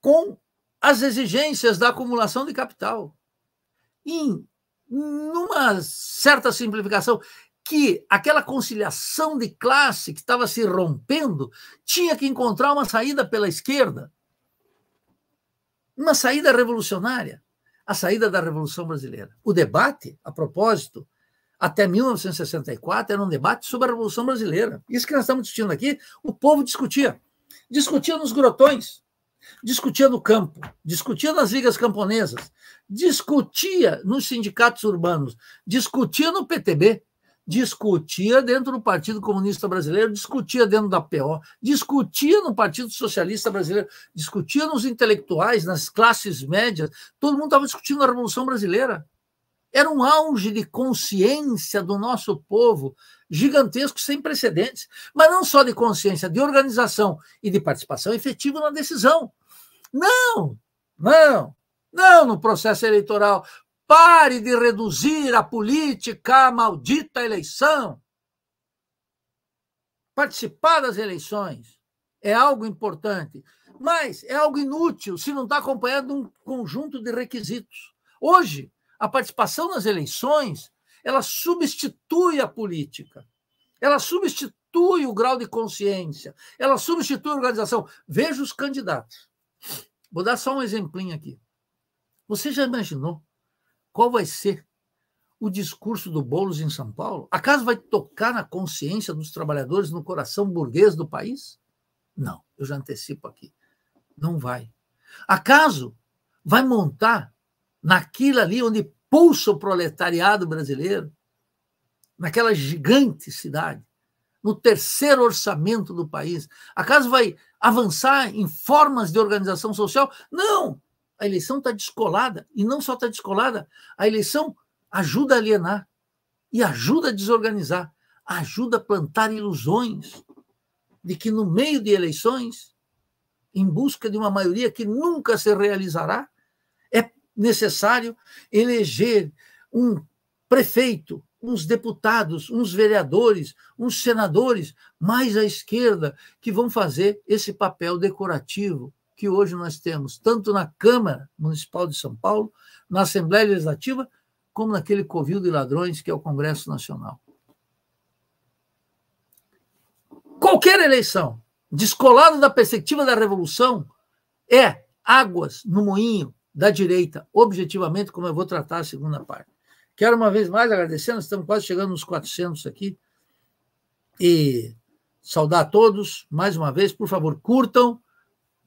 com as exigências da acumulação de capital em numa certa simplificação que aquela conciliação de classe que estava se rompendo tinha que encontrar uma saída pela esquerda. Uma saída revolucionária, a saída da Revolução Brasileira. O debate, a propósito, até 1964 era um debate sobre a Revolução Brasileira. Isso que nós estamos discutindo aqui, o povo discutia. Discutia nos grotões, discutia no campo, discutia nas ligas camponesas, discutia nos sindicatos urbanos, discutia no PTB, discutia dentro do Partido Comunista Brasileiro, discutia dentro da PO, discutia no Partido Socialista Brasileiro, discutia nos intelectuais, nas classes médias, todo mundo estava discutindo a Revolução Brasileira. Era um auge de consciência do nosso povo gigantesco, sem precedentes, mas não só de consciência, de organização e de participação efetiva na decisão. Não, não, não no processo eleitoral. Pare de reduzir a política à maldita eleição. Participar das eleições é algo importante, mas é algo inútil se não está acompanhado de um conjunto de requisitos. Hoje, a participação nas eleições, ela substitui a política. Ela substitui o grau de consciência, ela substitui a organização. Veja os candidatos. Vou dar só um exemplinho aqui. Você já imaginou qual vai ser o discurso do Boulos em São Paulo? Acaso vai tocar na consciência dos trabalhadores, no coração burguês do país? Não, eu já antecipo aqui. Não vai. Acaso vai montar naquilo ali onde pulsa o proletariado brasileiro, naquela gigante cidade, no terceiro orçamento do país. Acaso vai avançar em formas de organização social? Não! A eleição está descolada, e não só está descolada, a eleição ajuda a alienar e ajuda a desorganizar, ajuda a plantar ilusões de que no meio de eleições, em busca de uma maioria que nunca se realizará, necessário eleger um prefeito, uns deputados, uns vereadores, uns senadores mais à esquerda que vão fazer esse papel decorativo que hoje nós temos, tanto na Câmara Municipal de São Paulo, na Assembleia Legislativa, como naquele covil de ladrões que é o Congresso Nacional. Qualquer eleição, descolada da perspectiva da revolução, é águas no moinho da direita, objetivamente, como eu vou tratar a segunda parte. Quero uma vez mais agradecer, nós estamos quase chegando nos 400 aqui, e saudar a todos, mais uma vez, por favor, curtam,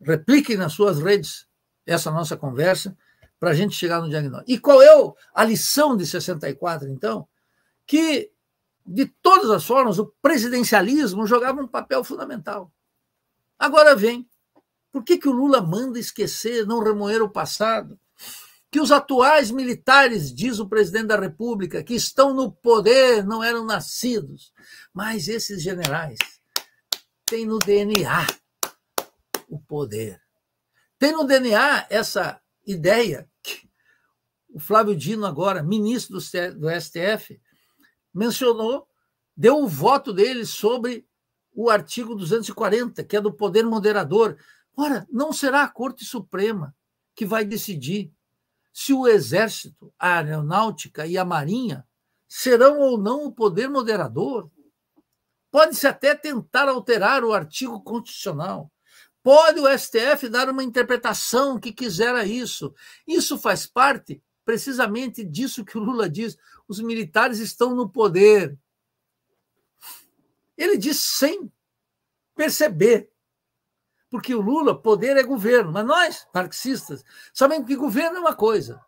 repliquem nas suas redes essa nossa conversa, para a gente chegar no diagnóstico. E qual é a lição de 64, então? Que, de todas as formas, o presidencialismo jogava um papel fundamental. Agora vem por que, que o Lula manda esquecer, não remoer o passado? Que os atuais militares, diz o presidente da República, que estão no poder, não eram nascidos. Mas esses generais têm no DNA o poder. Tem no DNA essa ideia que o Flávio Dino, agora ministro do STF, mencionou, deu o voto dele sobre o artigo 240, que é do poder moderador. Ora, não será a Corte Suprema que vai decidir se o Exército, a Aeronáutica e a Marinha serão ou não o poder moderador. Pode-se até tentar alterar o artigo constitucional. Pode o STF dar uma interpretação que quiser a isso. Isso faz parte precisamente disso que o Lula diz. Os militares estão no poder. Ele diz sem perceber porque o Lula, poder é governo, mas nós, marxistas, sabemos que governo é uma coisa,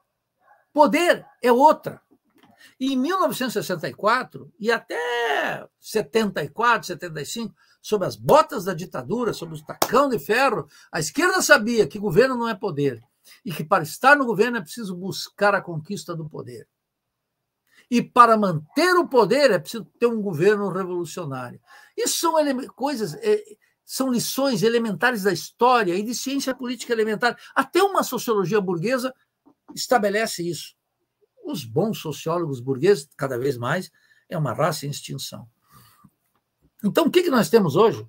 poder é outra. E em 1964 e até 74, 75, sob as botas da ditadura, sob o tacão de ferro, a esquerda sabia que governo não é poder e que para estar no governo é preciso buscar a conquista do poder. E para manter o poder é preciso ter um governo revolucionário. Isso são coisas é, são lições elementares da história e de ciência política elementar. Até uma sociologia burguesa estabelece isso. Os bons sociólogos burgueses, cada vez mais, é uma raça em extinção. Então, o que, que nós temos hoje?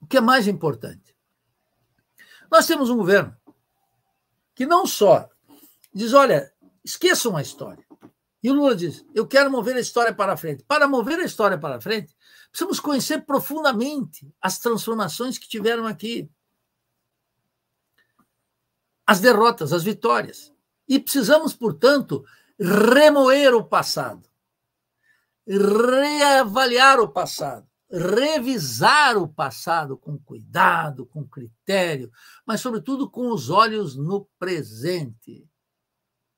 O que é mais importante? Nós temos um governo que não só diz: olha, esqueçam a história, e o Lula diz: Eu quero mover a história para frente. Para mover a história para frente, precisamos conhecer profundamente as transformações que tiveram aqui, as derrotas, as vitórias. E precisamos, portanto, remoer o passado, reavaliar o passado, revisar o passado com cuidado, com critério, mas, sobretudo, com os olhos no presente.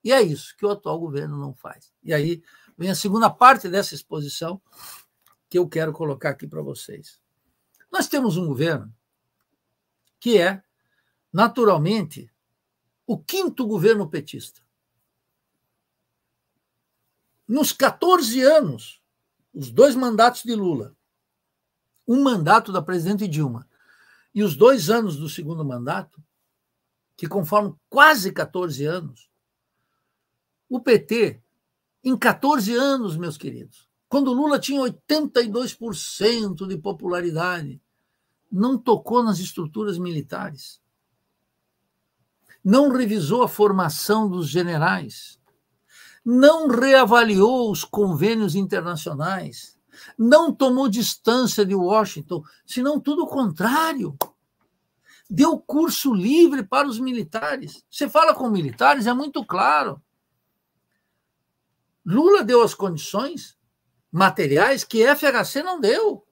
E é isso que o atual governo não faz. E aí vem a segunda parte dessa exposição que eu quero colocar aqui para vocês. Nós temos um governo que é, naturalmente, o quinto governo petista. Nos 14 anos, os dois mandatos de Lula, um mandato da presidente Dilma e os dois anos do segundo mandato, que conformam quase 14 anos, o PT, em 14 anos, meus queridos, quando Lula tinha 82% de popularidade, não tocou nas estruturas militares, não revisou a formação dos generais, não reavaliou os convênios internacionais, não tomou distância de Washington, senão tudo o contrário. Deu curso livre para os militares. Você fala com militares, é muito claro. Lula deu as condições materiais que FHC não deu.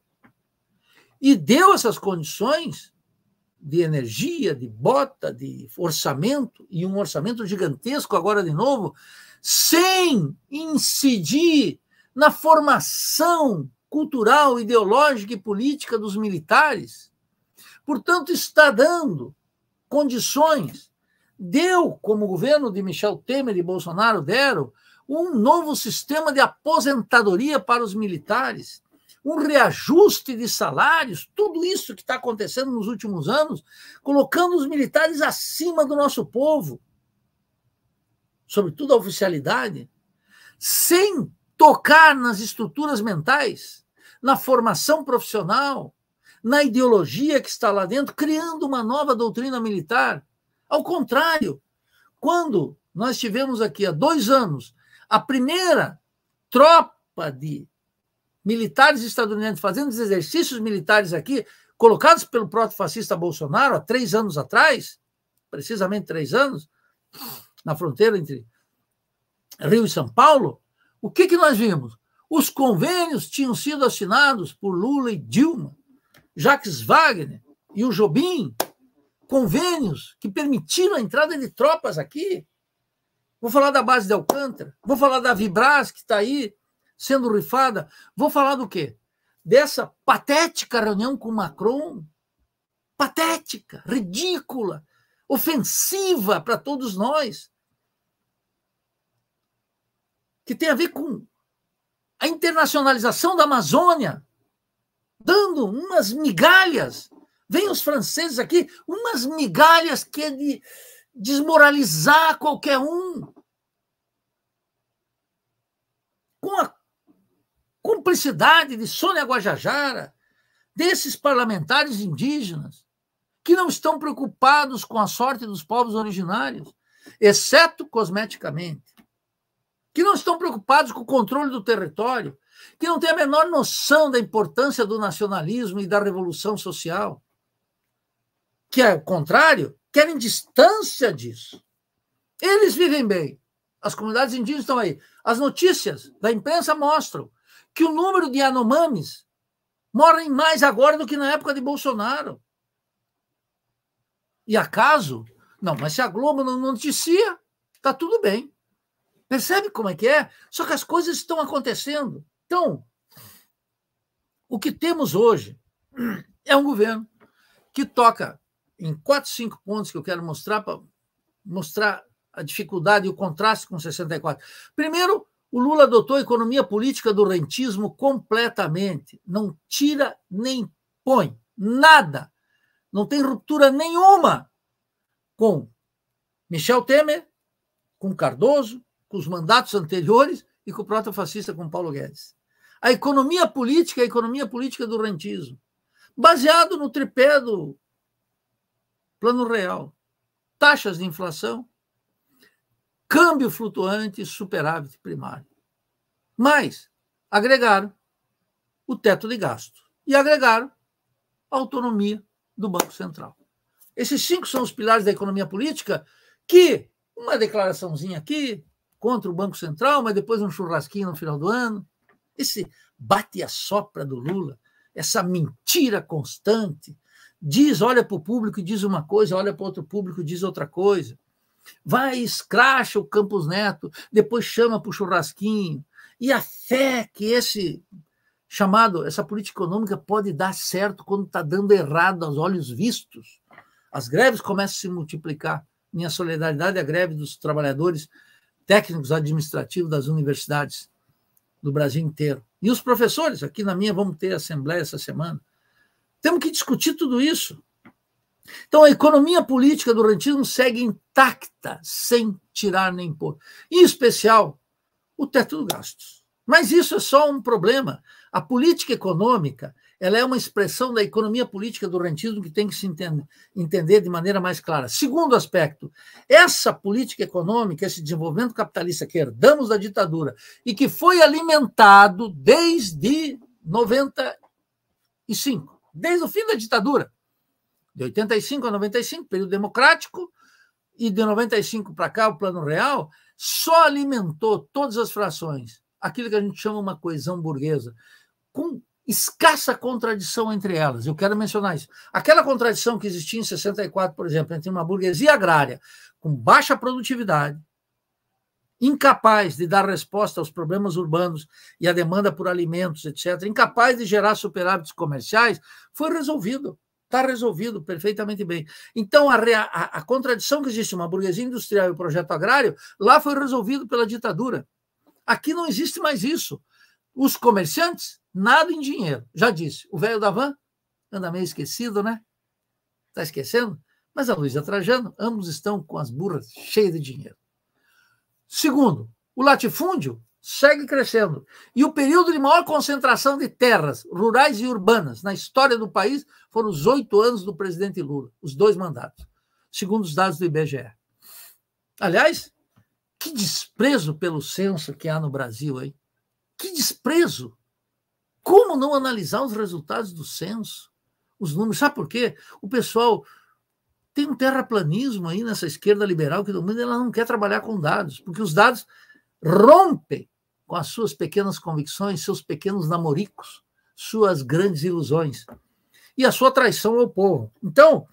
E deu essas condições de energia, de bota, de orçamento, e um orçamento gigantesco agora de novo, sem incidir na formação cultural, ideológica e política dos militares. Portanto, está dando condições. Deu, como o governo de Michel Temer e Bolsonaro deram, um novo sistema de aposentadoria para os militares, um reajuste de salários, tudo isso que está acontecendo nos últimos anos, colocando os militares acima do nosso povo, sobretudo a oficialidade, sem tocar nas estruturas mentais, na formação profissional, na ideologia que está lá dentro, criando uma nova doutrina militar. Ao contrário, quando nós tivemos aqui há dois anos a primeira tropa de militares estadunidenses fazendo os exercícios militares aqui, colocados pelo próprio fascista Bolsonaro há três anos atrás, precisamente três anos, na fronteira entre Rio e São Paulo, o que, que nós vimos? Os convênios tinham sido assinados por Lula e Dilma, Jacques Wagner e o Jobim, convênios que permitiram a entrada de tropas aqui, Vou falar da base de Alcântara, vou falar da Vibras, que está aí sendo rifada, vou falar do quê? Dessa patética reunião com Macron, patética, ridícula, ofensiva para todos nós, que tem a ver com a internacionalização da Amazônia, dando umas migalhas. Vem os franceses aqui, umas migalhas que é de desmoralizar qualquer um. Com a cumplicidade de Sônia Guajajara, desses parlamentares indígenas, que não estão preocupados com a sorte dos povos originários, exceto cosmeticamente, que não estão preocupados com o controle do território, que não têm a menor noção da importância do nacionalismo e da revolução social, que, é o contrário, querem distância disso. Eles vivem bem. As comunidades indígenas estão aí. As notícias da imprensa mostram que o número de Yanomamis morrem mais agora do que na época de Bolsonaro. E acaso? Não, mas se a Globo não noticia, está tudo bem. Percebe como é que é? Só que as coisas estão acontecendo. Então, o que temos hoje é um governo que toca em quatro, cinco pontos que eu quero mostrar para mostrar a dificuldade e o contraste com 64. Primeiro, o Lula adotou a economia política do rentismo completamente. Não tira nem põe nada. Não tem ruptura nenhuma com Michel Temer, com Cardoso, com os mandatos anteriores e com o protofascista com Paulo Guedes. A economia política é a economia política do rentismo, baseado no tripé do plano real, taxas de inflação, câmbio flutuante e superávit primário. Mas agregaram o teto de gasto e agregaram a autonomia do Banco Central. Esses cinco são os pilares da economia política que uma declaraçãozinha aqui contra o Banco Central, mas depois um churrasquinho no final do ano. Esse bate a sopra do Lula, essa mentira constante, diz, olha para o público e diz uma coisa, olha para outro público e diz outra coisa. Vai, escracha o Campos Neto, depois chama para o churrasquinho. E a fé que esse chamado, essa política econômica pode dar certo quando está dando errado aos olhos vistos. As greves começam a se multiplicar. Minha solidariedade à greve dos trabalhadores técnicos administrativos das universidades do Brasil inteiro. E os professores, aqui na minha, vamos ter assembleia essa semana temos que discutir tudo isso. Então, a economia política do rentismo segue intacta, sem tirar nem pôr. Em especial, o teto dos gastos. Mas isso é só um problema. A política econômica ela é uma expressão da economia política do rentismo que tem que se entender, entender de maneira mais clara. Segundo aspecto, essa política econômica, esse desenvolvimento capitalista que herdamos da ditadura e que foi alimentado desde 95, desde o fim da ditadura, de 85 a 95, período democrático, e de 95 para cá, o Plano Real, só alimentou todas as frações, aquilo que a gente chama uma coesão burguesa, com escassa contradição entre elas. Eu quero mencionar isso. Aquela contradição que existia em 64, por exemplo, entre uma burguesia agrária com baixa produtividade, incapaz de dar resposta aos problemas urbanos e à demanda por alimentos, etc., incapaz de gerar superávites comerciais, foi resolvido. Está resolvido perfeitamente bem. Então, a, a, a contradição que existe uma burguesia industrial e o projeto agrário, lá foi resolvido pela ditadura. Aqui não existe mais isso. Os comerciantes, nada em dinheiro. Já disse, o velho da van anda meio esquecido, né? Está esquecendo? Mas a Luísa Trajano, ambos estão com as burras cheias de dinheiro. Segundo, o latifúndio segue crescendo. E o período de maior concentração de terras rurais e urbanas na história do país foram os oito anos do presidente Lula, os dois mandatos, segundo os dados do IBGE. Aliás, que desprezo pelo censo que há no Brasil, hein? Que desprezo! Como não analisar os resultados do censo? Os números, sabe por quê? O pessoal tem um terraplanismo aí nessa esquerda liberal que domina, ela não quer trabalhar com dados, porque os dados rompem com as suas pequenas convicções, seus pequenos namoricos, suas grandes ilusões e a sua traição ao povo. Então,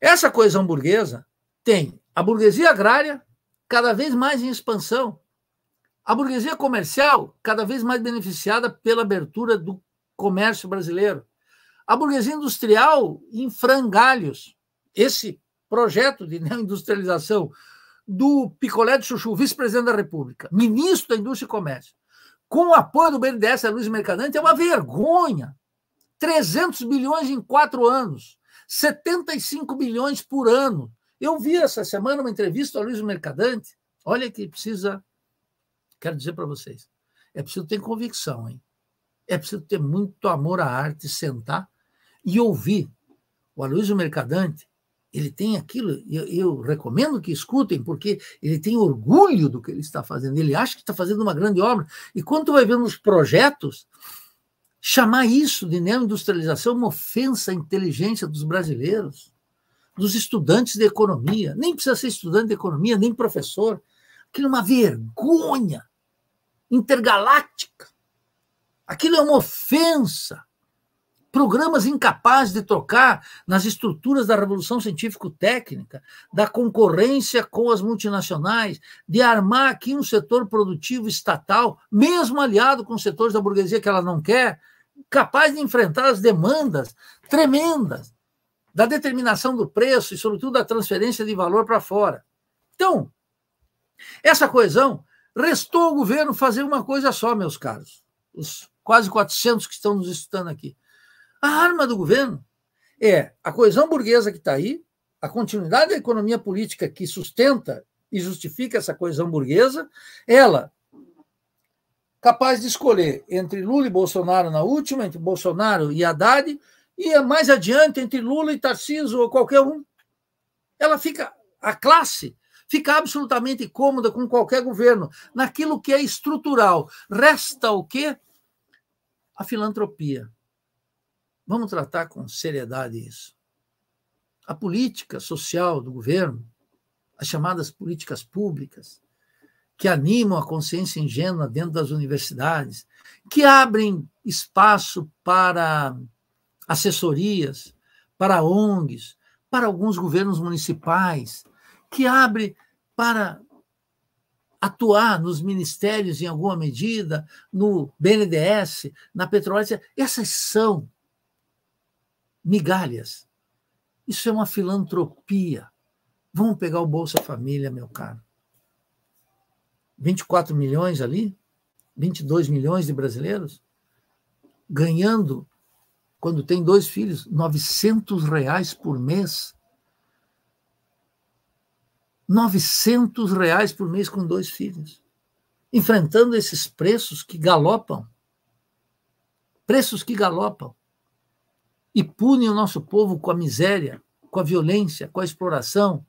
essa coisa hamburguesa tem a burguesia agrária cada vez mais em expansão, a burguesia comercial cada vez mais beneficiada pela abertura do comércio brasileiro, a burguesia industrial em frangalhos. Esse projeto de industrialização do Picolé de Chuchu, vice-presidente da República, ministro da Indústria e Comércio, com o apoio do BNDES e Luiz Mercadante, é uma vergonha. 300 bilhões em quatro anos, 75 bilhões por ano. Eu vi essa semana uma entrevista ao Luiz Mercadante. Olha que precisa, quero dizer para vocês, é preciso ter convicção, hein? É preciso ter muito amor à arte, sentar e ouvir. O Aloysio Mercadante, ele tem aquilo, eu, eu recomendo que escutem, porque ele tem orgulho do que ele está fazendo, ele acha que está fazendo uma grande obra. E quando tu vai vendo os projetos, chamar isso de neoindustrialização é uma ofensa à inteligência dos brasileiros, dos estudantes de economia. Nem precisa ser estudante de economia, nem professor. Aquilo é uma vergonha intergaláctica. Aquilo é uma ofensa programas incapazes de tocar nas estruturas da revolução científico-técnica, da concorrência com as multinacionais, de armar aqui um setor produtivo estatal, mesmo aliado com setores da burguesia que ela não quer, capaz de enfrentar as demandas tremendas da determinação do preço e, sobretudo, da transferência de valor para fora. Então, essa coesão restou ao governo fazer uma coisa só, meus caros, os quase 400 que estão nos estudando aqui a arma do governo é a coesão burguesa que está aí, a continuidade da economia política que sustenta e justifica essa coesão burguesa, ela capaz de escolher entre Lula e Bolsonaro na última, entre Bolsonaro e Haddad, e é mais adiante entre Lula e Tarciso ou qualquer um. Ela fica, a classe fica absolutamente cômoda com qualquer governo, naquilo que é estrutural. Resta o quê? A filantropia. Vamos tratar com seriedade isso. A política social do governo, as chamadas políticas públicas, que animam a consciência ingênua dentro das universidades, que abrem espaço para assessorias, para ONGs, para alguns governos municipais, que abre para atuar nos ministérios em alguma medida, no BNDES, na Petrobras. Essas são migalhas. Isso é uma filantropia. Vamos pegar o Bolsa Família, meu caro. 24 milhões ali, 22 milhões de brasileiros, ganhando, quando tem dois filhos, 900 reais por mês. 900 reais por mês com dois filhos. Enfrentando esses preços que galopam. Preços que galopam e punem o nosso povo com a miséria, com a violência, com a exploração.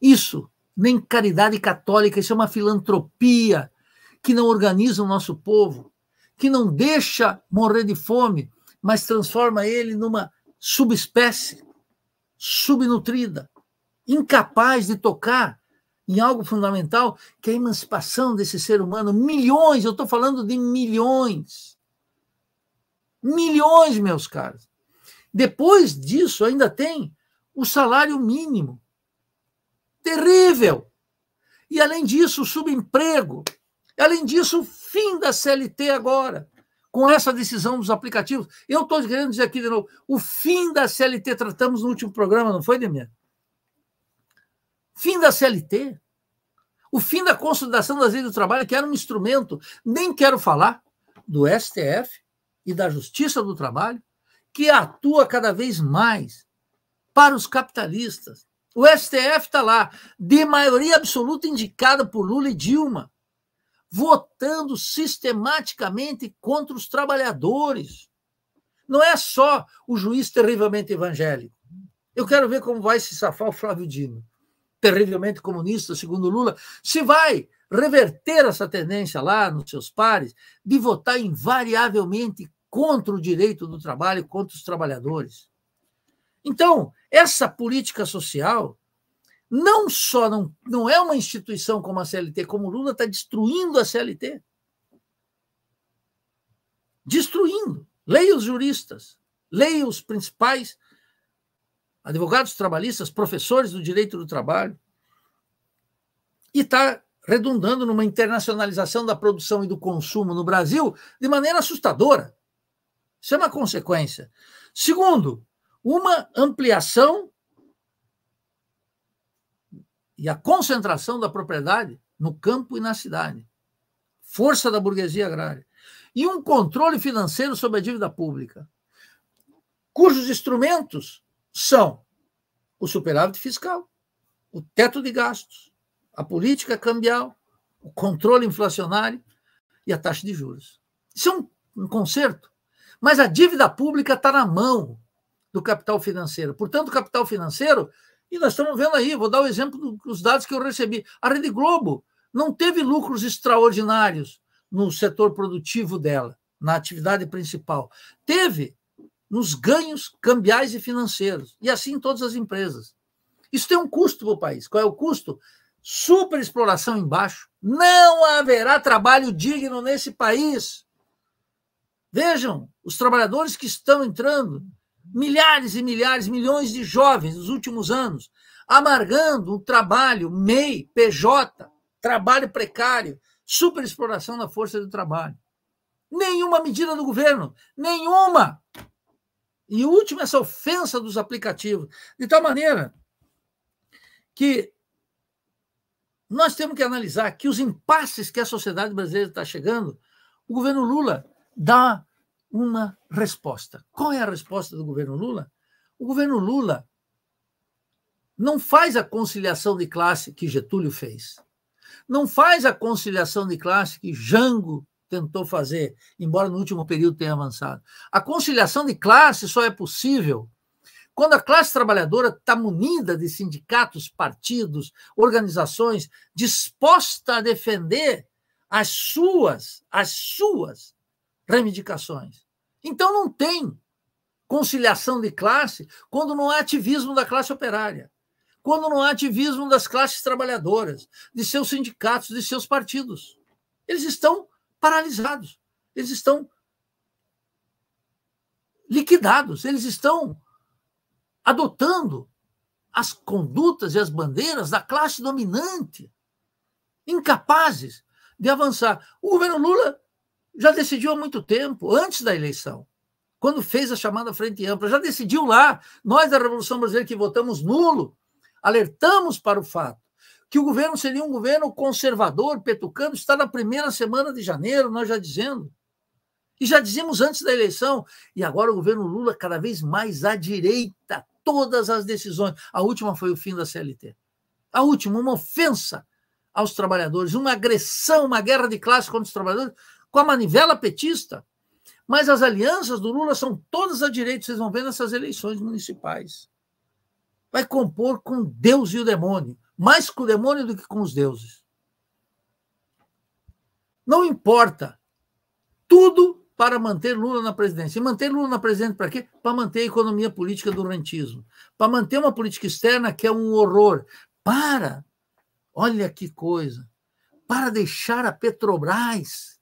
Isso nem caridade católica, isso é uma filantropia que não organiza o nosso povo, que não deixa morrer de fome, mas transforma ele numa subespécie subnutrida, incapaz de tocar em algo fundamental, que é a emancipação desse ser humano. Milhões, eu estou falando de milhões. Milhões, meus caros. Depois disso, ainda tem o salário mínimo. Terrível! E, além disso, o subemprego. Além disso, o fim da CLT agora, com essa decisão dos aplicativos. Eu estou querendo dizer aqui de novo: o fim da CLT tratamos no último programa, não foi, Demir? Fim da CLT. O fim da consolidação das leis do trabalho, que era um instrumento, nem quero falar do STF e da Justiça do Trabalho, que atua cada vez mais para os capitalistas. O STF está lá, de maioria absoluta indicada por Lula e Dilma, votando sistematicamente contra os trabalhadores. Não é só o juiz terrivelmente evangélico. Eu quero ver como vai se safar o Flávio Dino, terrivelmente comunista, segundo Lula, se vai reverter essa tendência lá nos seus pares de votar invariavelmente contra o direito do trabalho, contra os trabalhadores. Então, essa política social não só não, não é uma instituição como a CLT, como Lula está destruindo a CLT. Destruindo. Leia os juristas, leia os principais advogados trabalhistas, professores do direito do trabalho. E está redundando numa internacionalização da produção e do consumo no Brasil de maneira assustadora. Isso é uma consequência. Segundo, uma ampliação e a concentração da propriedade no campo e na cidade. Força da burguesia agrária. E um controle financeiro sobre a dívida pública, cujos instrumentos são o superávit fiscal, o teto de gastos, a política cambial, o controle inflacionário e a taxa de juros. Isso é um, um conserto mas a dívida pública está na mão do capital financeiro. Portanto, o capital financeiro, e nós estamos vendo aí, vou dar o exemplo dos dados que eu recebi. A Rede Globo não teve lucros extraordinários no setor produtivo dela, na atividade principal. Teve nos ganhos cambiais e financeiros, e assim em todas as empresas. Isso tem um custo para o país. Qual é o custo? Superexploração embaixo. Não haverá trabalho digno nesse país. Vejam os trabalhadores que estão entrando, milhares e milhares, milhões de jovens nos últimos anos, amargando o trabalho MEI, PJ, trabalho precário, superexploração da força do trabalho. Nenhuma medida do governo, nenhuma. E último, essa ofensa dos aplicativos. De tal maneira que nós temos que analisar que os impasses que a sociedade brasileira está chegando, o governo Lula dá uma resposta. Qual é a resposta do governo Lula? O governo Lula não faz a conciliação de classe que Getúlio fez. Não faz a conciliação de classe que Jango tentou fazer, embora no último período tenha avançado. A conciliação de classe só é possível quando a classe trabalhadora está munida de sindicatos, partidos, organizações disposta a defender as suas, as suas reivindicações. Então não tem conciliação de classe quando não há ativismo da classe operária, quando não há ativismo das classes trabalhadoras, de seus sindicatos, de seus partidos. Eles estão paralisados, eles estão liquidados, eles estão adotando as condutas e as bandeiras da classe dominante, incapazes de avançar. O governo Lula já decidiu há muito tempo, antes da eleição, quando fez a chamada Frente Ampla, já decidiu lá, nós da Revolução Brasileira que votamos nulo, alertamos para o fato que o governo seria um governo conservador, petucano, está na primeira semana de janeiro, nós já dizendo. E já dizemos antes da eleição, e agora o governo Lula cada vez mais à direita, todas as decisões. A última foi o fim da CLT. A última, uma ofensa aos trabalhadores, uma agressão, uma guerra de classe contra os trabalhadores, com a manivela petista. Mas as alianças do Lula são todas à direita, vocês vão ver nessas eleições municipais. Vai compor com Deus e o demônio, mais com o demônio do que com os deuses. Não importa. Tudo para manter Lula na presidência. E manter Lula na presidência para quê? Para manter a economia política do rantismo. Para manter uma política externa que é um horror. Para, olha que coisa, para deixar a Petrobras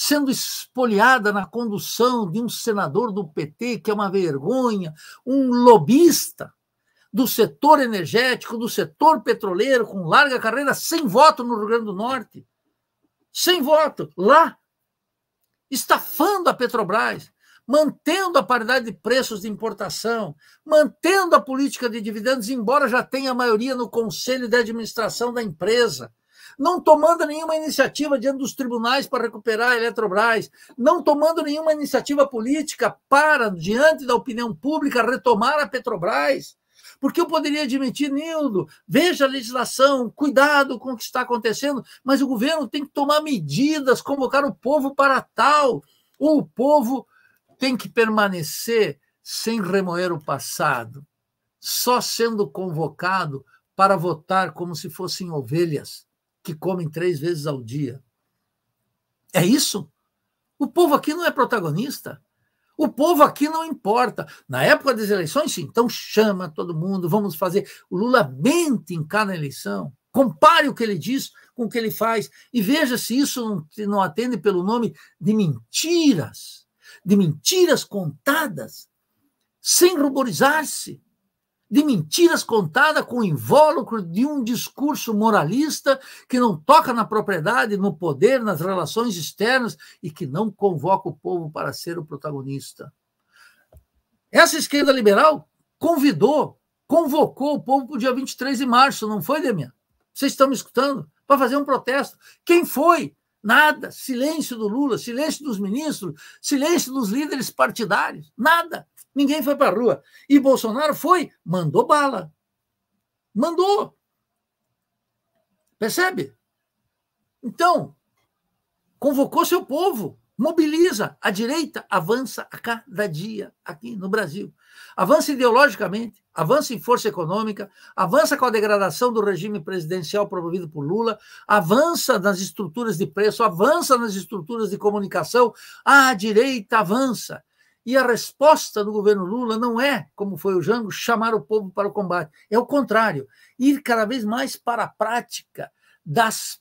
sendo espoliada na condução de um senador do PT, que é uma vergonha, um lobista do setor energético, do setor petroleiro, com larga carreira, sem voto no Rio Grande do Norte. Sem voto, lá, estafando a Petrobras, mantendo a paridade de preços de importação, mantendo a política de dividendos, embora já tenha a maioria no conselho de administração da empresa não tomando nenhuma iniciativa diante dos tribunais para recuperar a Eletrobras, não tomando nenhuma iniciativa política para, diante da opinião pública, retomar a Petrobras. Porque eu poderia admitir, Nildo, veja a legislação, cuidado com o que está acontecendo, mas o governo tem que tomar medidas, convocar o povo para tal, ou o povo tem que permanecer sem remoer o passado, só sendo convocado para votar como se fossem ovelhas, que comem três vezes ao dia. É isso? O povo aqui não é protagonista. O povo aqui não importa. Na época das eleições, sim, então chama todo mundo, vamos fazer. O Lula mente em cada eleição. Compare o que ele diz com o que ele faz e veja se isso não atende pelo nome de mentiras, de mentiras contadas, sem ruborizar-se, de mentiras contadas com o invólucro de um discurso moralista que não toca na propriedade, no poder, nas relações externas e que não convoca o povo para ser o protagonista. Essa esquerda liberal convidou, convocou o povo para o dia 23 de março, não foi, Demian? Vocês estão me escutando? Para fazer um protesto. Quem foi? Nada. Silêncio do Lula, silêncio dos ministros, silêncio dos líderes partidários, nada. Ninguém foi para a rua. E Bolsonaro foi, mandou bala. Mandou. Percebe? Então, convocou seu povo, mobiliza. A direita avança a cada dia aqui no Brasil. Avança ideologicamente, avança em força econômica, avança com a degradação do regime presidencial promovido por Lula, avança nas estruturas de preço, avança nas estruturas de comunicação. A direita avança. E a resposta do governo Lula não é, como foi o Jango, chamar o povo para o combate. É o contrário, ir cada vez mais para a prática das,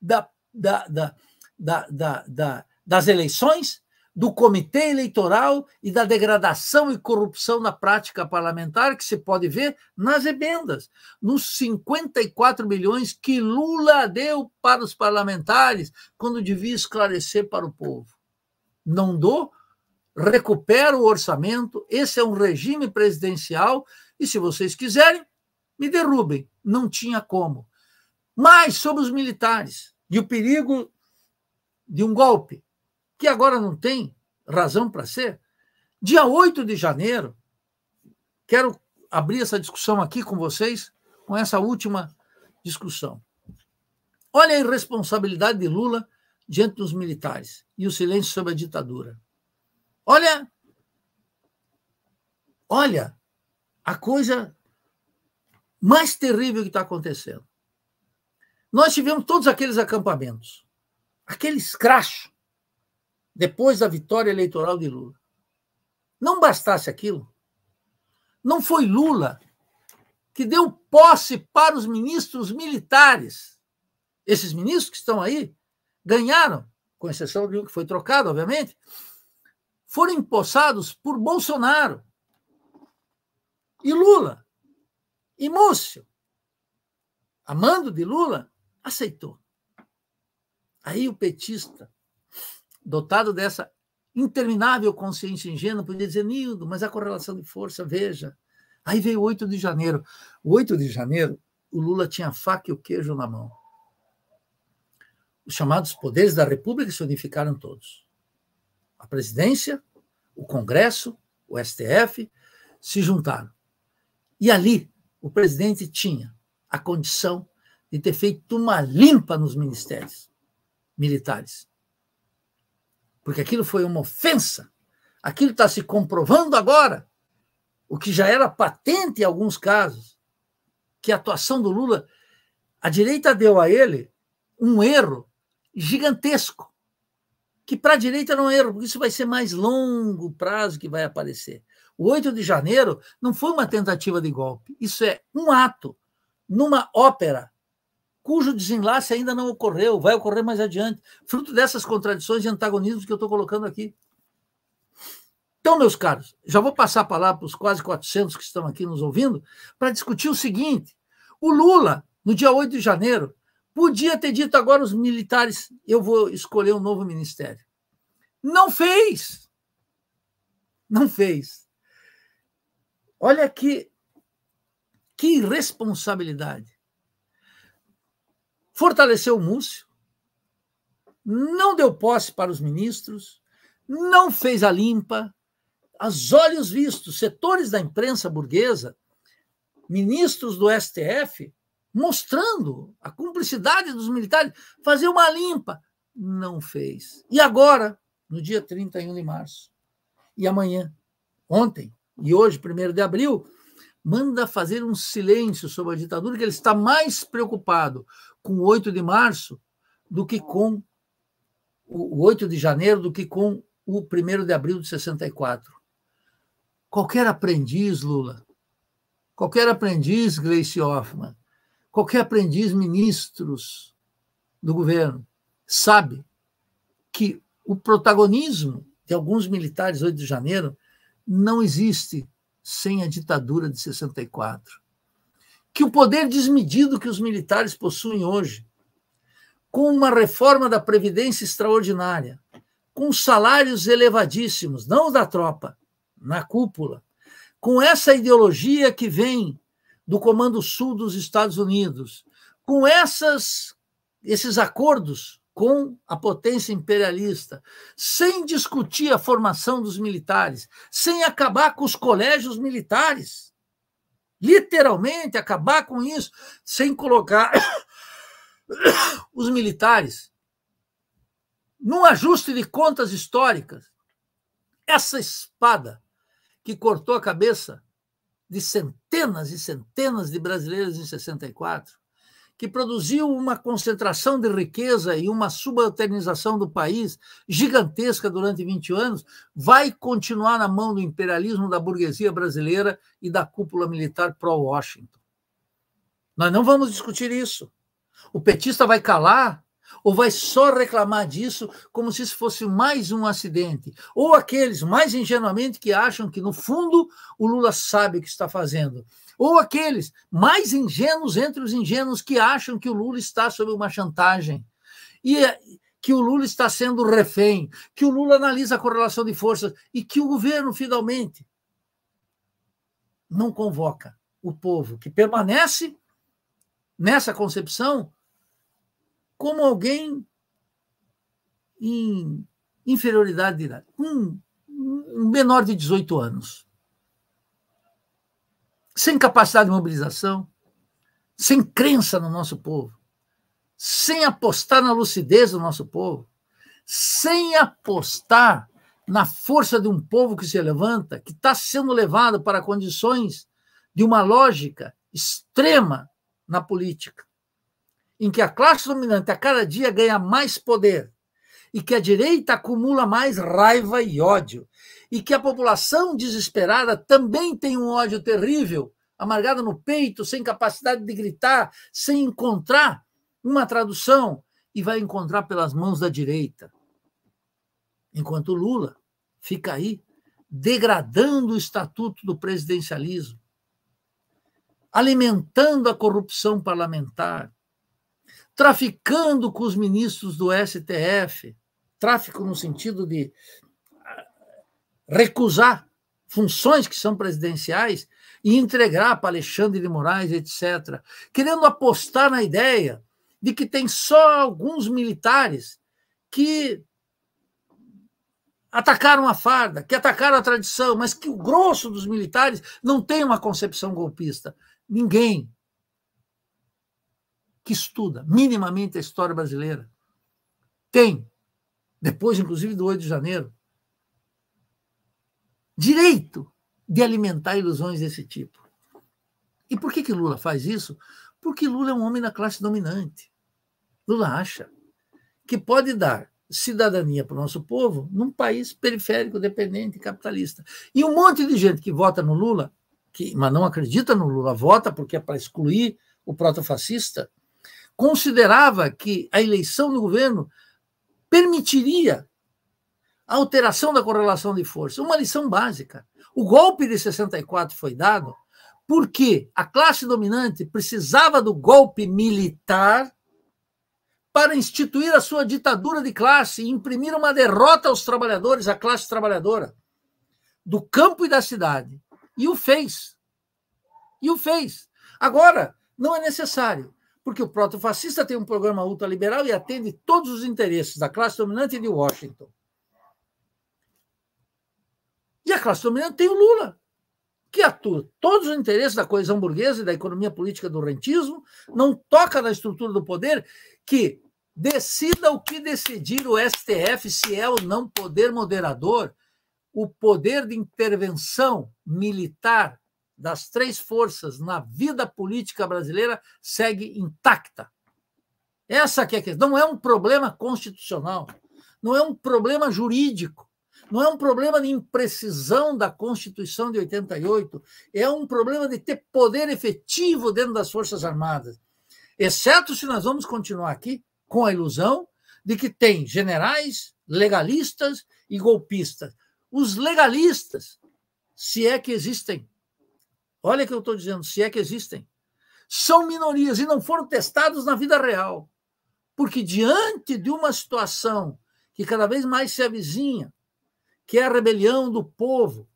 da, da, da, das eleições, do comitê eleitoral e da degradação e corrupção na prática parlamentar que se pode ver nas emendas, nos 54 milhões que Lula deu para os parlamentares quando devia esclarecer para o povo. Não dou recupera o orçamento, esse é um regime presidencial, e se vocês quiserem, me derrubem. Não tinha como. Mas sobre os militares e o perigo de um golpe, que agora não tem razão para ser, dia 8 de janeiro, quero abrir essa discussão aqui com vocês, com essa última discussão. Olha a irresponsabilidade de Lula diante dos militares e o silêncio sobre a ditadura. Olha, olha a coisa mais terrível que está acontecendo. Nós tivemos todos aqueles acampamentos, aquele escracho, depois da vitória eleitoral de Lula. Não bastasse aquilo, não foi Lula que deu posse para os ministros militares. Esses ministros que estão aí ganharam, com exceção de um que foi trocado, obviamente, foram empossados por Bolsonaro e Lula. E Múcio, amando de Lula, aceitou. Aí o petista, dotado dessa interminável consciência ingênua, podia dizer, Nildo, mas a correlação de força, veja. Aí veio o 8 de janeiro. O 8 de janeiro, o Lula tinha a faca e o queijo na mão. Os chamados poderes da República se unificaram todos a presidência, o Congresso, o STF, se juntaram. E ali o presidente tinha a condição de ter feito uma limpa nos ministérios militares. Porque aquilo foi uma ofensa. Aquilo está se comprovando agora, o que já era patente em alguns casos, que a atuação do Lula, a direita deu a ele um erro gigantesco que para a direita não erro, porque isso vai ser mais longo prazo que vai aparecer. O 8 de janeiro não foi uma tentativa de golpe, isso é um ato numa ópera cujo desenlace ainda não ocorreu, vai ocorrer mais adiante, fruto dessas contradições e antagonismos que eu estou colocando aqui. Então, meus caros, já vou passar a palavra para os quase 400 que estão aqui nos ouvindo para discutir o seguinte: o Lula, no dia 8 de janeiro, Podia ter dito agora os militares, eu vou escolher um novo ministério. Não fez. Não fez. Olha que que irresponsabilidade. Fortaleceu o Múcio, não deu posse para os ministros, não fez a limpa. as olhos vistos, setores da imprensa burguesa, ministros do STF, mostrando a cumplicidade dos militares, fazer uma limpa. Não fez. E agora, no dia 31 de março, e amanhã, ontem e hoje, 1 de abril, manda fazer um silêncio sobre a ditadura, que ele está mais preocupado com o 8 de março do que com o 8 de janeiro, do que com o 1 de abril de 64. Qualquer aprendiz, Lula, qualquer aprendiz, Gleice Hoffmann, qualquer aprendiz ministros do governo sabe que o protagonismo de alguns militares 8 de janeiro não existe sem a ditadura de 64. Que o poder desmedido que os militares possuem hoje, com uma reforma da Previdência extraordinária, com salários elevadíssimos, não da tropa, na cúpula, com essa ideologia que vem do Comando Sul dos Estados Unidos. Com essas, esses acordos com a potência imperialista, sem discutir a formação dos militares, sem acabar com os colégios militares, literalmente acabar com isso, sem colocar os militares num ajuste de contas históricas. Essa espada que cortou a cabeça de centenas e centenas de brasileiros em 64, que produziu uma concentração de riqueza e uma subalternização do país gigantesca durante 20 anos, vai continuar na mão do imperialismo da burguesia brasileira e da cúpula militar pró-Washington. Nós não vamos discutir isso. O petista vai calar ou vai só reclamar disso como se isso fosse mais um acidente? Ou aqueles mais ingenuamente que acham que, no fundo, o Lula sabe o que está fazendo? Ou aqueles mais ingênuos entre os ingênuos que acham que o Lula está sob uma chantagem? E eh, que o Lula está sendo refém, que o Lula analisa a correlação de forças e que o governo finalmente não convoca o povo que permanece nessa concepção como alguém em inferioridade de idade, um, um menor de 18 anos, sem capacidade de mobilização, sem crença no nosso povo, sem apostar na lucidez do nosso povo, sem apostar na força de um povo que se levanta, que está sendo levado para condições de uma lógica extrema na política em que a classe dominante a cada dia ganha mais poder e que a direita acumula mais raiva e ódio e que a população desesperada também tem um ódio terrível, amargada no peito, sem capacidade de gritar, sem encontrar uma tradução e vai encontrar pelas mãos da direita. Enquanto Lula fica aí degradando o estatuto do presidencialismo, alimentando a corrupção parlamentar, traficando com os ministros do STF tráfico no sentido de ah, recusar funções que são presidenciais e entregar para Alexandre de Moraes, etc. Querendo apostar na ideia de que tem só alguns militares que atacaram a farda, que atacaram a tradição, mas que o grosso dos militares não tem uma concepção golpista. Ninguém que estuda minimamente a história brasileira. Tem, depois inclusive do 8 de janeiro, direito de alimentar ilusões desse tipo. E por que, que Lula faz isso? Porque Lula é um homem da classe dominante. Lula acha que pode dar cidadania para o nosso povo num país periférico, dependente, capitalista. E um monte de gente que vota no Lula, que, mas não acredita no Lula, vota porque é para excluir o proto-fascista, considerava que a eleição do governo permitiria a alteração da correlação de força. Uma lição básica. O golpe de 64 foi dado porque a classe dominante precisava do golpe militar para instituir a sua ditadura de classe e imprimir uma derrota aos trabalhadores, à classe trabalhadora, do campo e da cidade. E o fez. E o fez. Agora, não é necessário porque o proto-fascista tem um programa ultraliberal e atende todos os interesses da classe dominante de Washington. E a classe dominante tem o Lula, que atua todos os interesses da coesão burguesa e da economia política do rentismo, não toca na estrutura do poder, que decida o que decidir o STF, se é ou não poder moderador, o poder de intervenção militar das três forças na vida política brasileira segue intacta. Essa que é a questão. Não é um problema constitucional, não é um problema jurídico, não é um problema de imprecisão da Constituição de 88, é um problema de ter poder efetivo dentro das Forças Armadas. Exceto se nós vamos continuar aqui com a ilusão de que tem generais, legalistas e golpistas. Os legalistas, se é que existem, Olha o que eu estou dizendo, se é que existem. São minorias e não foram testados na vida real. Porque diante de uma situação que cada vez mais se avizinha, que é a rebelião do povo,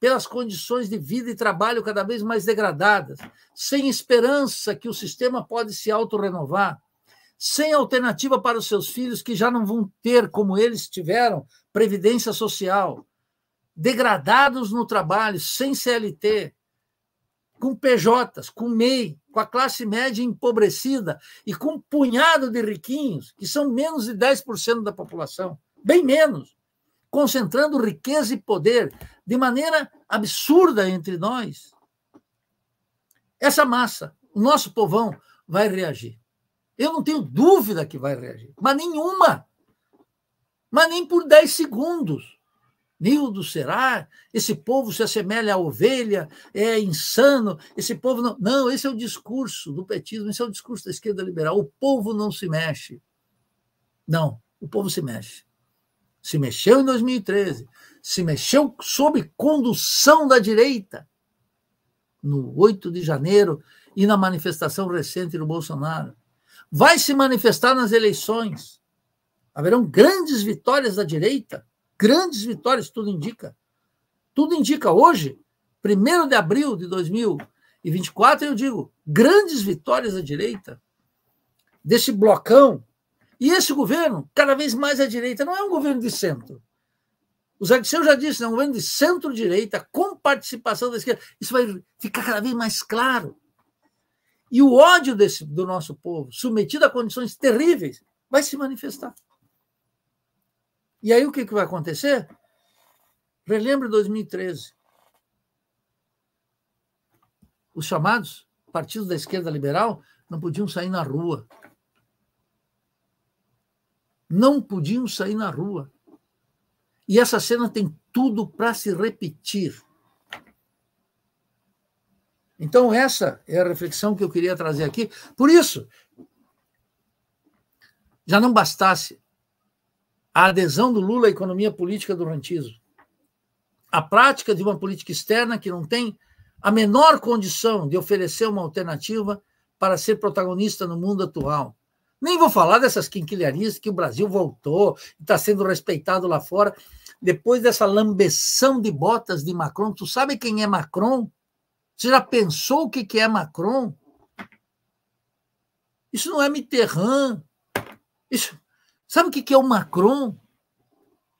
pelas condições de vida e trabalho cada vez mais degradadas, sem esperança que o sistema pode se autorrenovar, sem alternativa para os seus filhos que já não vão ter, como eles tiveram, previdência social, degradados no trabalho, sem CLT, com PJs, com MEI, com a classe média empobrecida e com um punhado de riquinhos, que são menos de 10% da população, bem menos, concentrando riqueza e poder de maneira absurda entre nós. Essa massa, o nosso povão, vai reagir. Eu não tenho dúvida que vai reagir, mas nenhuma, mas nem por 10 segundos. Nildo, será? Esse povo se assemelha à ovelha, é insano, esse povo não. Não, esse é o discurso do petismo, esse é o discurso da esquerda liberal. O povo não se mexe. Não, o povo se mexe. Se mexeu em 2013, se mexeu sob condução da direita, no 8 de janeiro e na manifestação recente do Bolsonaro. Vai se manifestar nas eleições. Haverão grandes vitórias da direita grandes vitórias, tudo indica. Tudo indica. Hoje, 1 de abril de 2024, eu digo, grandes vitórias à direita, desse blocão. E esse governo, cada vez mais à direita, não é um governo de centro. O Zé Disseu já disse, é um governo de centro-direita, com participação da esquerda. Isso vai ficar cada vez mais claro. E o ódio desse, do nosso povo, submetido a condições terríveis, vai se manifestar. E aí o que, que vai acontecer? Relembre 2013. Os chamados partidos da esquerda liberal não podiam sair na rua. Não podiam sair na rua. E essa cena tem tudo para se repetir. Então, essa é a reflexão que eu queria trazer aqui. Por isso, já não bastasse a adesão do Lula à economia política do rantismo, a prática de uma política externa que não tem a menor condição de oferecer uma alternativa para ser protagonista no mundo atual. Nem vou falar dessas quinquilharias que o Brasil voltou e está sendo respeitado lá fora. Depois dessa lambeção de botas de Macron, tu sabe quem é Macron? Você já pensou o que é Macron? Isso não é Mitterrand. Isso, Sabe o que é o Macron?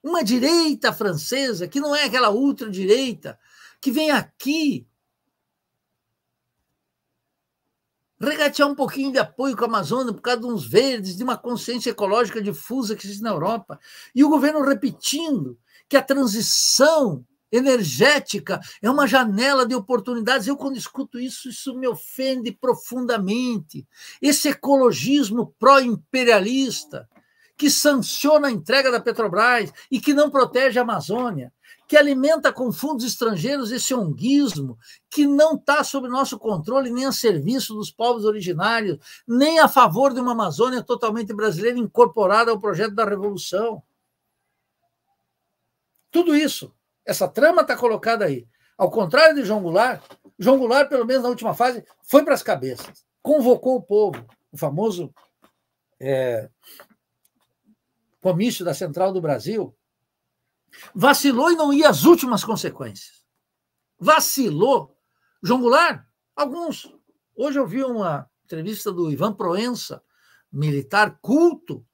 Uma direita francesa, que não é aquela ultradireita, que vem aqui regatear um pouquinho de apoio com a Amazônia por causa de uns verdes, de uma consciência ecológica difusa que existe na Europa. E o governo repetindo que a transição energética é uma janela de oportunidades. Eu, quando escuto isso, isso me ofende profundamente. Esse ecologismo pró-imperialista, que sanciona a entrega da Petrobras e que não protege a Amazônia, que alimenta com fundos estrangeiros esse honguismo, que não está sob nosso controle nem a serviço dos povos originários, nem a favor de uma Amazônia totalmente brasileira incorporada ao projeto da revolução. Tudo isso, essa trama está colocada aí. Ao contrário de João Goulart, João Goulart, pelo menos na última fase, foi para as cabeças, convocou o povo, o famoso é, comício da Central do Brasil, vacilou e não ia às últimas consequências. Vacilou. João Goulart, alguns. Hoje eu vi uma entrevista do Ivan Proença, militar culto,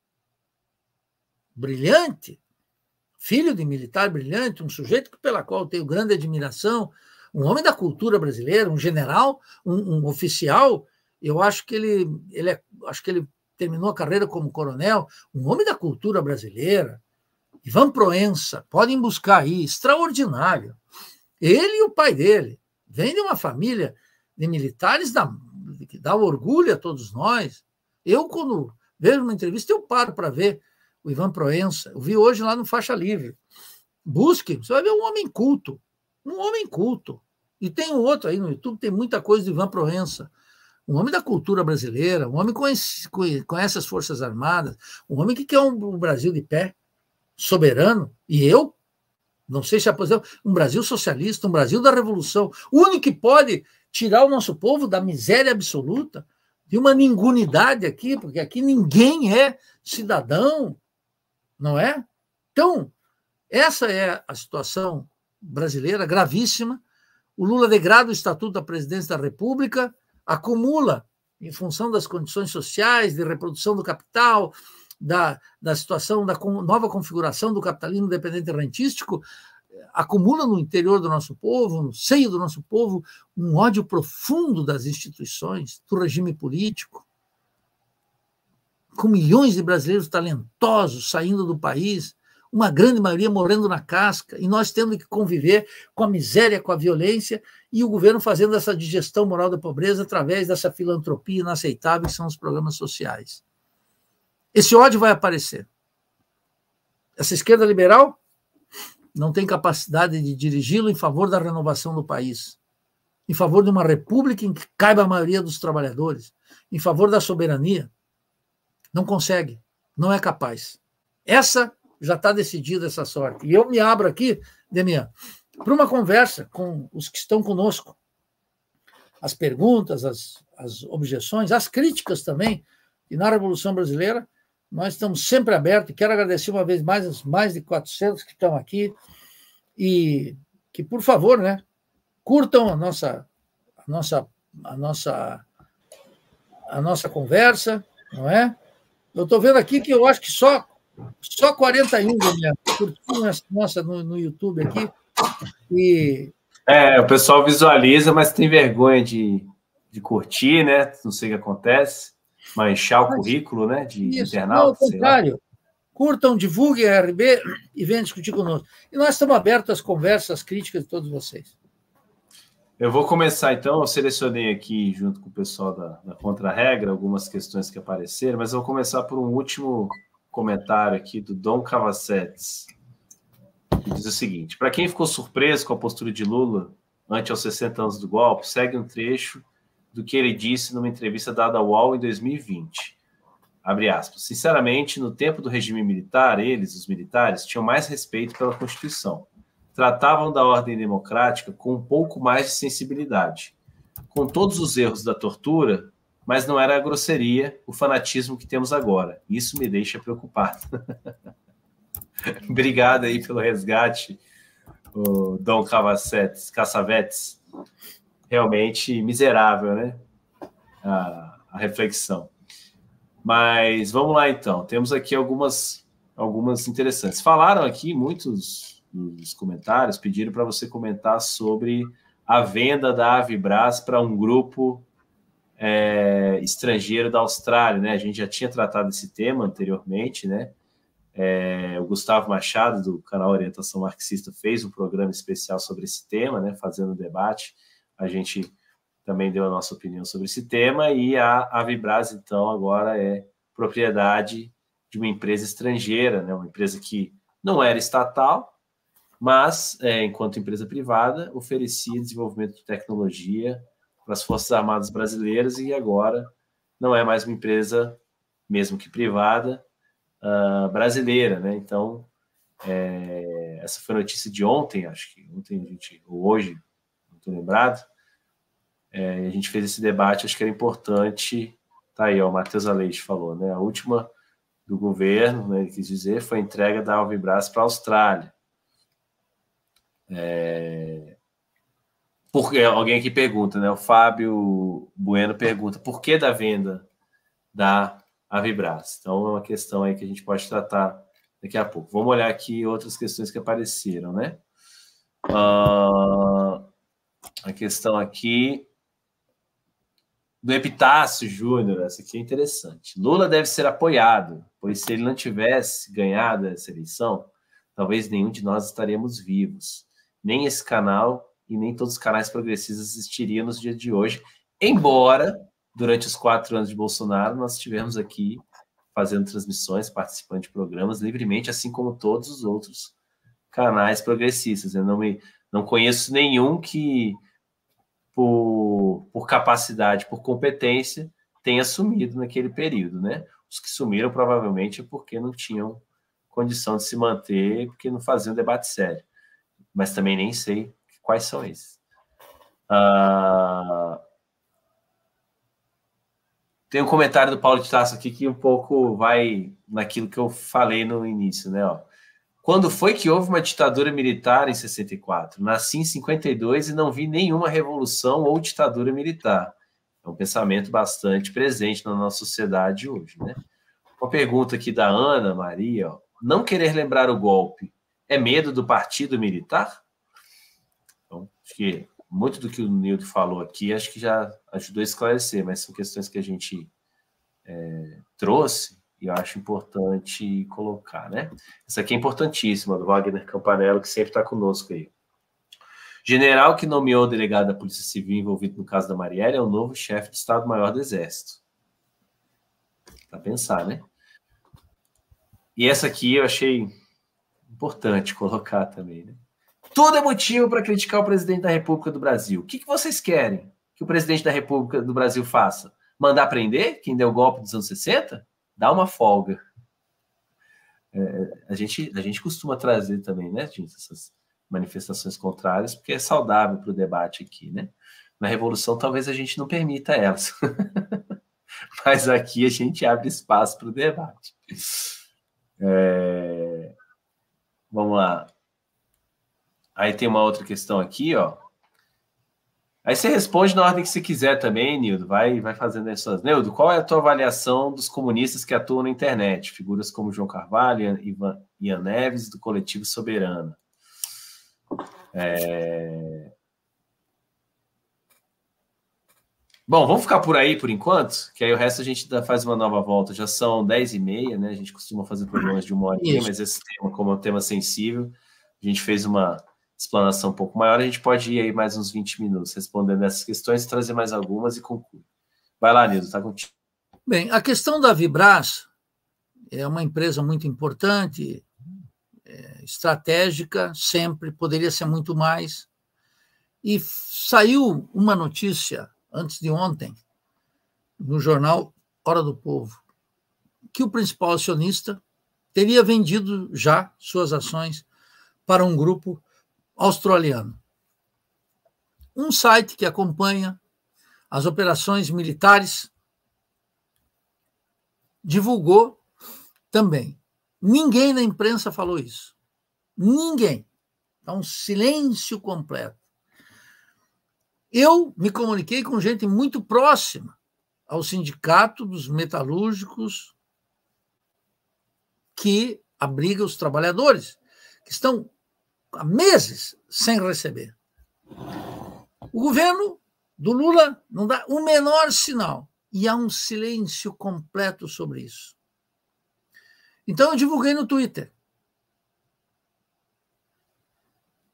brilhante, filho de militar brilhante, um sujeito pela qual eu tenho grande admiração, um homem da cultura brasileira, um general, um, um oficial. Eu acho que ele, ele é, acho que ele terminou a carreira como coronel, um homem da cultura brasileira, Ivan Proença, podem buscar aí, extraordinário. Ele e o pai dele, vêm de uma família de militares da, que dá orgulho a todos nós. Eu, quando vejo uma entrevista, eu paro para ver o Ivan Proença. Eu vi hoje lá no Faixa Livre. Busque, você vai ver um homem culto. Um homem culto. E tem um outro aí no YouTube, tem muita coisa do Ivan Proença um homem da cultura brasileira, um homem com, conhece as essas forças armadas, um homem que quer um, Brasil de pé, soberano, e eu não sei se é aposenta, um Brasil socialista, um Brasil da revolução, o único que pode tirar o nosso povo da miséria absoluta, de uma ningunidade aqui, porque aqui ninguém é cidadão, não é? Então, essa é a situação brasileira gravíssima. O Lula degrada o Estatuto da Presidência da República, acumula em função das condições sociais, de reprodução do capital, da, da situação, da nova configuração do capitalismo dependente rentístico, acumula no interior do nosso povo, no seio do nosso povo, um ódio profundo das instituições, do regime político, com milhões de brasileiros talentosos saindo do país, uma grande maioria morrendo na casca, e nós tendo que conviver com a miséria, com a violência, e o governo fazendo essa digestão moral da pobreza através dessa filantropia inaceitável que são os programas sociais. Esse ódio vai aparecer. Essa esquerda liberal não tem capacidade de dirigi-lo em favor da renovação do país, em favor de uma república em que caiba a maioria dos trabalhadores, em favor da soberania. Não consegue, não é capaz. Essa já está decidida essa sorte. E eu me abro aqui, Demian, para uma conversa com os que estão conosco. As perguntas, as, as objeções, as críticas também. E na Revolução Brasileira, nós estamos sempre abertos. Quero agradecer uma vez mais os mais de 400 que estão aqui. E que, por favor, né, curtam a nossa, a nossa, a nossa, a nossa conversa, não é? Eu estou vendo aqui que eu acho que só só 41, Guilherme, curtindo essa nossa no, no YouTube aqui. E... É, o pessoal visualiza, mas tem vergonha de, de curtir, né? Não sei o que acontece. Manchar o mas, currículo, né? De isso, internauta. ao contrário. Curtam, divulguem a RB e venham discutir conosco. E nós estamos abertos às conversas, às críticas de todos vocês. Eu vou começar então. Eu selecionei aqui, junto com o pessoal da, da Contra-Regra, algumas questões que apareceram, mas eu vou começar por um último comentário aqui do Dom Cavacetes, que diz o seguinte: para quem ficou surpreso com a postura de Lula ante aos 60 anos do golpe, segue um trecho do que ele disse numa entrevista dada ao UOL em 2020. Abre aspas. Sinceramente, no tempo do regime militar, eles, os militares, tinham mais respeito pela Constituição. Tratavam da ordem democrática com um pouco mais de sensibilidade. Com todos os erros da tortura, mas não era a grosseria, o fanatismo que temos agora. Isso me deixa preocupado. Obrigado aí pelo resgate, o Dom Cavacetes, Caçavetes. Realmente miserável, né? A, a reflexão. Mas vamos lá então. Temos aqui algumas algumas interessantes. Falaram aqui muitos nos comentários, pediram para você comentar sobre a venda da Avibras para um grupo é, estrangeiro da Austrália, né? A gente já tinha tratado esse tema anteriormente, né? É, o Gustavo Machado, do canal Orientação Marxista, fez um programa especial sobre esse tema, né? Fazendo debate, a gente também deu a nossa opinião sobre esse tema, e a Avibras, então, agora é propriedade de uma empresa estrangeira, né? Uma empresa que não era estatal, mas, é, enquanto empresa privada, oferecia desenvolvimento de tecnologia para as Forças Armadas Brasileiras e agora não é mais uma empresa, mesmo que privada, uh, brasileira, né? Então, é, essa foi a notícia de ontem, acho que ontem a gente, ou hoje, não estou lembrado, é, a gente fez esse debate, acho que era importante, tá aí, ó, o Matheus Aleixo falou, né? A última do governo, né, ele quis dizer, foi a entrega da Alvibras para a Austrália. É, porque é, alguém aqui pergunta, né? O Fábio Bueno pergunta por que da venda da Avibras. Então é uma questão aí que a gente pode tratar daqui a pouco. Vamos olhar aqui outras questões que apareceram, né? Uh, a questão aqui do Epitácio Júnior, essa aqui é interessante. Lula deve ser apoiado, pois se ele não tivesse ganhado essa eleição, talvez nenhum de nós estaremos vivos. Nem esse canal e nem todos os canais progressistas existiriam nos dias de hoje, embora durante os quatro anos de Bolsonaro nós estivemos aqui fazendo transmissões, participando de programas livremente, assim como todos os outros canais progressistas. Eu não, me, não conheço nenhum que, por, por capacidade, por competência, tenha sumido naquele período, né? Os que sumiram provavelmente é porque não tinham condição de se manter, porque não faziam debate sério. Mas também nem sei Quais são esses? Uh... Tem um comentário do Paulo de Tasso aqui que um pouco vai naquilo que eu falei no início, né? Ó. Quando foi que houve uma ditadura militar em 64? Nasci em 52 e não vi nenhuma revolução ou ditadura militar. É um pensamento bastante presente na nossa sociedade hoje, né? Uma pergunta aqui da Ana Maria, ó. Não querer lembrar o golpe é medo do partido militar? Acho que muito do que o Nildo falou aqui, acho que já ajudou a esclarecer, mas são questões que a gente é, trouxe e eu acho importante colocar, né? Essa aqui é importantíssima, do Wagner Campanello, que sempre está conosco aí. General que nomeou o delegado da Polícia Civil envolvido no caso da Marielle é o novo chefe do Estado-Maior do Exército. Para pensar, né? E essa aqui eu achei importante colocar também, né? todo é motivo para criticar o presidente da República do Brasil. O que, que vocês querem que o presidente da República do Brasil faça? Mandar prender quem deu o golpe dos anos 60? Dá uma folga. É, a, gente, a gente costuma trazer também, né, gente, essas manifestações contrárias, porque é saudável para o debate aqui, né? Na Revolução talvez a gente não permita elas. Mas aqui a gente abre espaço para o debate. É... Vamos lá. Aí tem uma outra questão aqui, ó. Aí você responde na ordem que você quiser também, Nildo. Vai, vai fazendo essas. Nildo, qual é a tua avaliação dos comunistas que atuam na internet? Figuras como João Carvalho, Ivan, Ian Neves, do Coletivo Soberana. É... Bom, vamos ficar por aí por enquanto, que aí o resto a gente faz uma nova volta. Já são 10 e meia, né? A gente costuma fazer programas de uma hora, mas esse tema, como é um tema sensível, a gente fez uma, explanação um pouco maior, a gente pode ir aí mais uns 20 minutos respondendo essas questões, trazer mais algumas e concluir. Vai lá, Nildo, está contigo. Bem, a questão da Vibras é uma empresa muito importante, é, estratégica, sempre, poderia ser muito mais. E saiu uma notícia antes de ontem, no jornal Hora do Povo, que o principal acionista teria vendido já suas ações para um grupo australiano. Um site que acompanha as operações militares divulgou também. Ninguém na imprensa falou isso. Ninguém. Há então, um silêncio completo. Eu me comuniquei com gente muito próxima ao sindicato dos metalúrgicos que abriga os trabalhadores, que estão há meses sem receber. O governo do Lula não dá o menor sinal e há um silêncio completo sobre isso. Então eu divulguei no Twitter.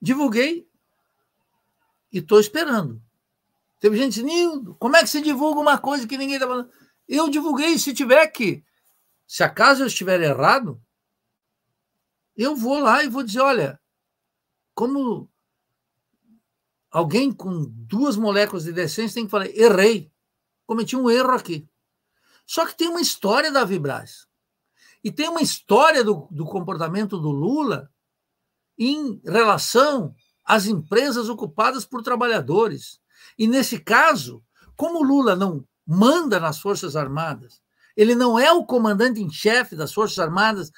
Divulguei e estou esperando. Teve gente, Nildo, como é que se divulga uma coisa que ninguém está falando? Eu divulguei, se tiver que, se acaso eu estiver errado, eu vou lá e vou dizer, olha, como alguém com duas moléculas de decência tem que falar: errei, cometi um erro aqui. Só que tem uma história da Vibraz. E tem uma história do, do comportamento do Lula em relação às empresas ocupadas por trabalhadores. E nesse caso, como o Lula não manda nas Forças Armadas, ele não é o comandante em chefe das Forças Armadas,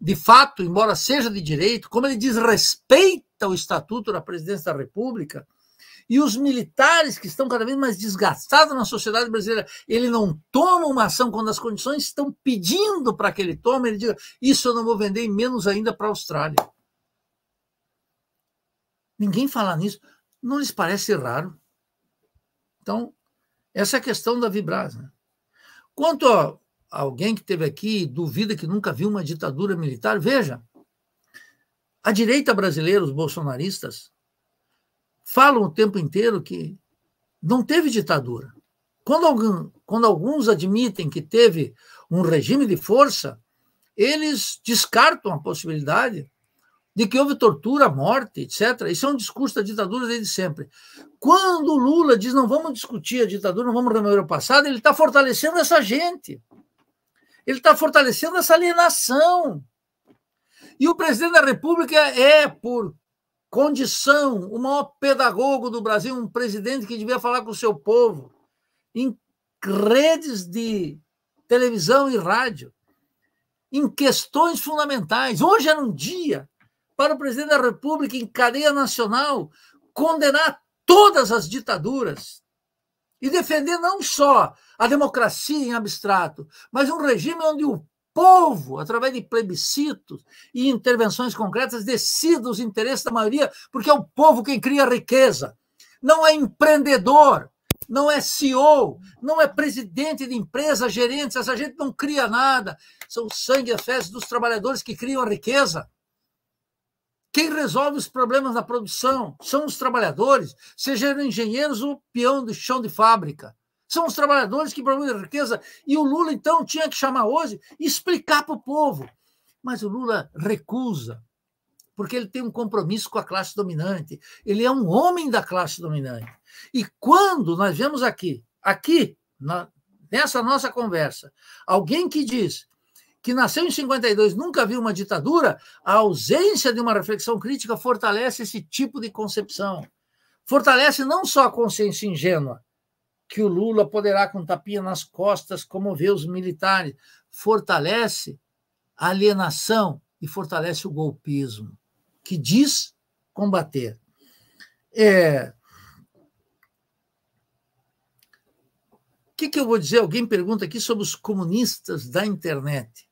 de fato, embora seja de direito, como ele diz respeito o Estatuto da Presidência da República, e os militares que estão cada vez mais desgastados na sociedade brasileira, ele não toma uma ação quando as condições estão pedindo para que ele tome, ele diga: Isso eu não vou vender, e menos ainda para a Austrália. Ninguém fala nisso. Não lhes parece raro? Então, essa é a questão da Vibras. Né? Quanto a alguém que teve aqui duvida que nunca viu uma ditadura militar, veja, a direita brasileira, os bolsonaristas, falam o tempo inteiro que não teve ditadura. Quando, algum, quando alguns admitem que teve um regime de força, eles descartam a possibilidade de que houve tortura, morte, etc. Isso é um discurso da ditadura desde sempre. Quando Lula diz não vamos discutir a ditadura, não vamos remover o passado, ele está fortalecendo essa gente. Ele está fortalecendo essa alienação. E o presidente da República é, por condição, o maior pedagogo do Brasil, um presidente que devia falar com o seu povo em redes de televisão e rádio, em questões fundamentais. Hoje era um dia para o presidente da República, em cadeia nacional, condenar todas as ditaduras e defender não só a democracia em abstrato, mas um regime onde o povo, através de plebiscitos e intervenções concretas, decida os interesses da maioria, porque é o povo quem cria riqueza. Não é empreendedor, não é CEO, não é presidente de empresa, gerente, essa gente não cria nada. São o sangue e fezes dos trabalhadores que criam a riqueza. Quem resolve os problemas da produção são os trabalhadores, sejam engenheiros ou peão de chão de fábrica. São os trabalhadores que produzem riqueza. E o Lula, então, tinha que chamar hoje e explicar para o povo. Mas o Lula recusa, porque ele tem um compromisso com a classe dominante. Ele é um homem da classe dominante. E quando nós vemos aqui, aqui, na, nessa nossa conversa, alguém que diz que nasceu em 52, nunca viu uma ditadura, a ausência de uma reflexão crítica fortalece esse tipo de concepção. Fortalece não só a consciência ingênua, que o Lula poderá, com tapinha nas costas, comover os militares. Fortalece a alienação e fortalece o golpismo, que diz combater. É... O que, que eu vou dizer? Alguém pergunta aqui sobre os comunistas da internet.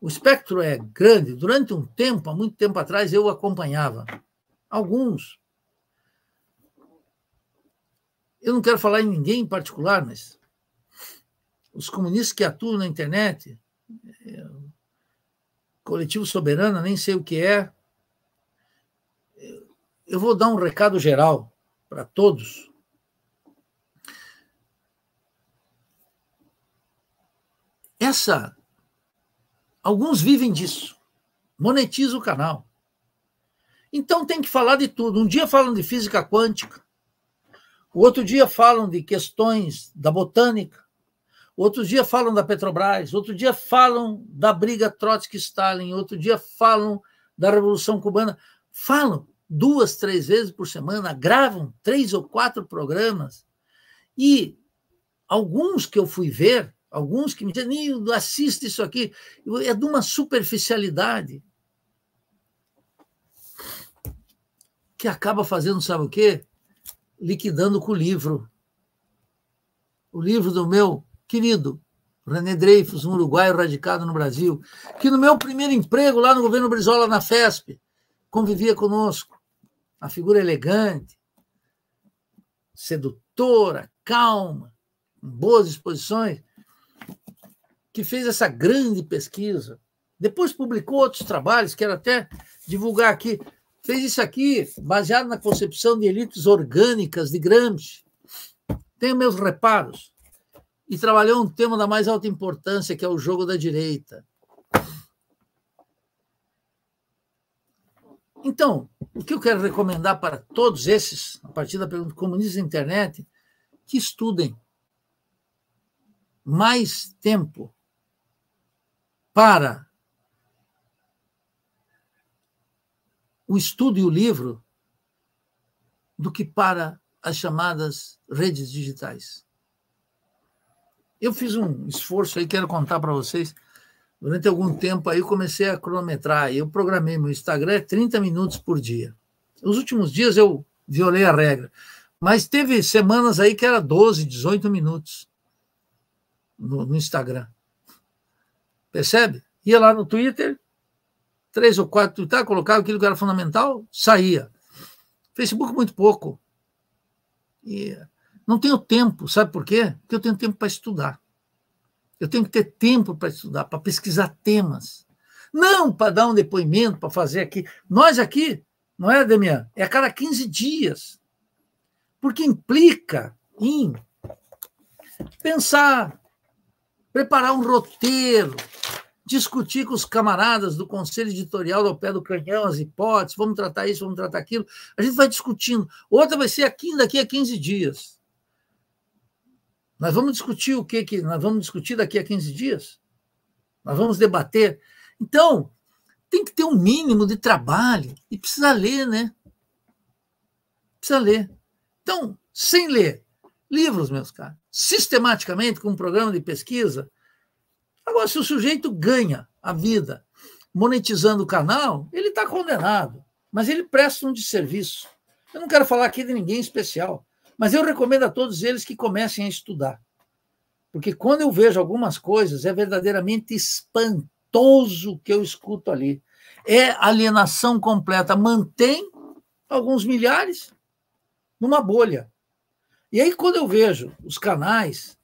O espectro é grande. Durante um tempo, há muito tempo atrás, eu acompanhava alguns eu não quero falar em ninguém em particular, mas os comunistas que atuam na internet, é, coletivo soberano, nem sei o que é, é. Eu vou dar um recado geral para todos. Essa. Alguns vivem disso. Monetiza o canal. Então tem que falar de tudo. Um dia falam de física quântica, outro dia falam de questões da botânica, outro dia falam da Petrobras, outro dia falam da briga Trotsky-Stalin, outro dia falam da Revolução Cubana. Falam duas, três vezes por semana, gravam três ou quatro programas. E alguns que eu fui ver, alguns que me dizem, Nildo, assiste isso aqui, é de uma superficialidade que acaba fazendo, sabe o quê? liquidando com o livro. O livro do meu querido René Dreyfus, um uruguaio radicado no Brasil, que no meu primeiro emprego lá no governo Brizola, na FESP, convivia conosco. Uma figura elegante, sedutora, calma, em boas exposições, que fez essa grande pesquisa. Depois publicou outros trabalhos, quero até divulgar aqui. Fez isso aqui baseado na concepção de elites orgânicas de Gramsci. Tenho meus reparos. E trabalhou um tema da mais alta importância, que é o jogo da direita. Então, o que eu quero recomendar para todos esses, a partir da pergunta comunista da internet, que estudem mais tempo para o estudo e o livro do que para as chamadas redes digitais. Eu fiz um esforço aí, quero contar para vocês. Durante algum tempo aí comecei a cronometrar, eu programei meu Instagram 30 minutos por dia. Nos últimos dias eu violei a regra, mas teve semanas aí que era 12, 18 minutos no, no Instagram. Percebe? Ia lá no Twitter, três ou quatro tuitadas, tá colocava aquilo que era fundamental, saía. Facebook, muito pouco. E não tenho tempo, sabe por quê? Porque eu tenho tempo para estudar. Eu tenho que ter tempo para estudar, para pesquisar temas. Não para dar um depoimento, para fazer aqui. Nós aqui, não é, Demian? É a cada 15 dias. Porque implica em pensar, preparar um roteiro, discutir com os camaradas do conselho editorial ao pé do canhão as hipóteses, vamos tratar isso, vamos tratar aquilo. A gente vai discutindo. Outra vai ser aqui, daqui a 15 dias. Nós vamos discutir o que que nós vamos discutir daqui a 15 dias? Nós vamos debater. Então, tem que ter um mínimo de trabalho e precisa ler, né? Precisa ler. Então, sem ler livros, meus caros, sistematicamente com um programa de pesquisa, Agora, se o sujeito ganha a vida monetizando o canal, ele está condenado, mas ele presta um desserviço. Eu não quero falar aqui de ninguém especial, mas eu recomendo a todos eles que comecem a estudar. Porque quando eu vejo algumas coisas, é verdadeiramente espantoso o que eu escuto ali. É alienação completa. Mantém alguns milhares numa bolha. E aí, quando eu vejo os canais,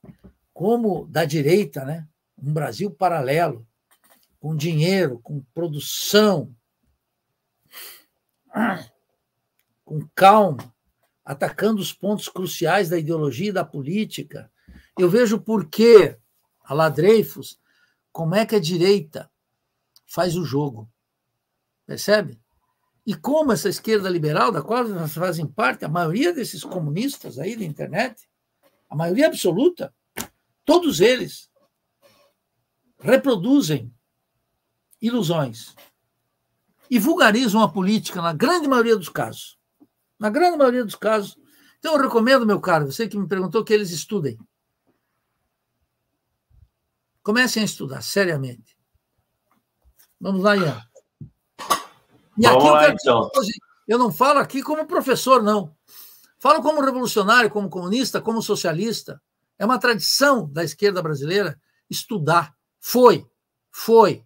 como da direita, né? um Brasil paralelo, com dinheiro, com produção, com calma, atacando os pontos cruciais da ideologia e da política. Eu vejo por que a Ladreifos, como é que a direita faz o jogo. Percebe? E como essa esquerda liberal, da qual nós fazem parte, a maioria desses comunistas aí da internet, a maioria absoluta, todos eles reproduzem ilusões e vulgarizam a política na grande maioria dos casos. Na grande maioria dos casos. Então, eu recomendo, meu caro, você que me perguntou, que eles estudem. Comecem a estudar, seriamente. Vamos lá, Ian. E Vamos aqui eu, quero então. eu não falo aqui como professor, não. Falo como revolucionário, como comunista, como socialista. É uma tradição da esquerda brasileira estudar foi, foi,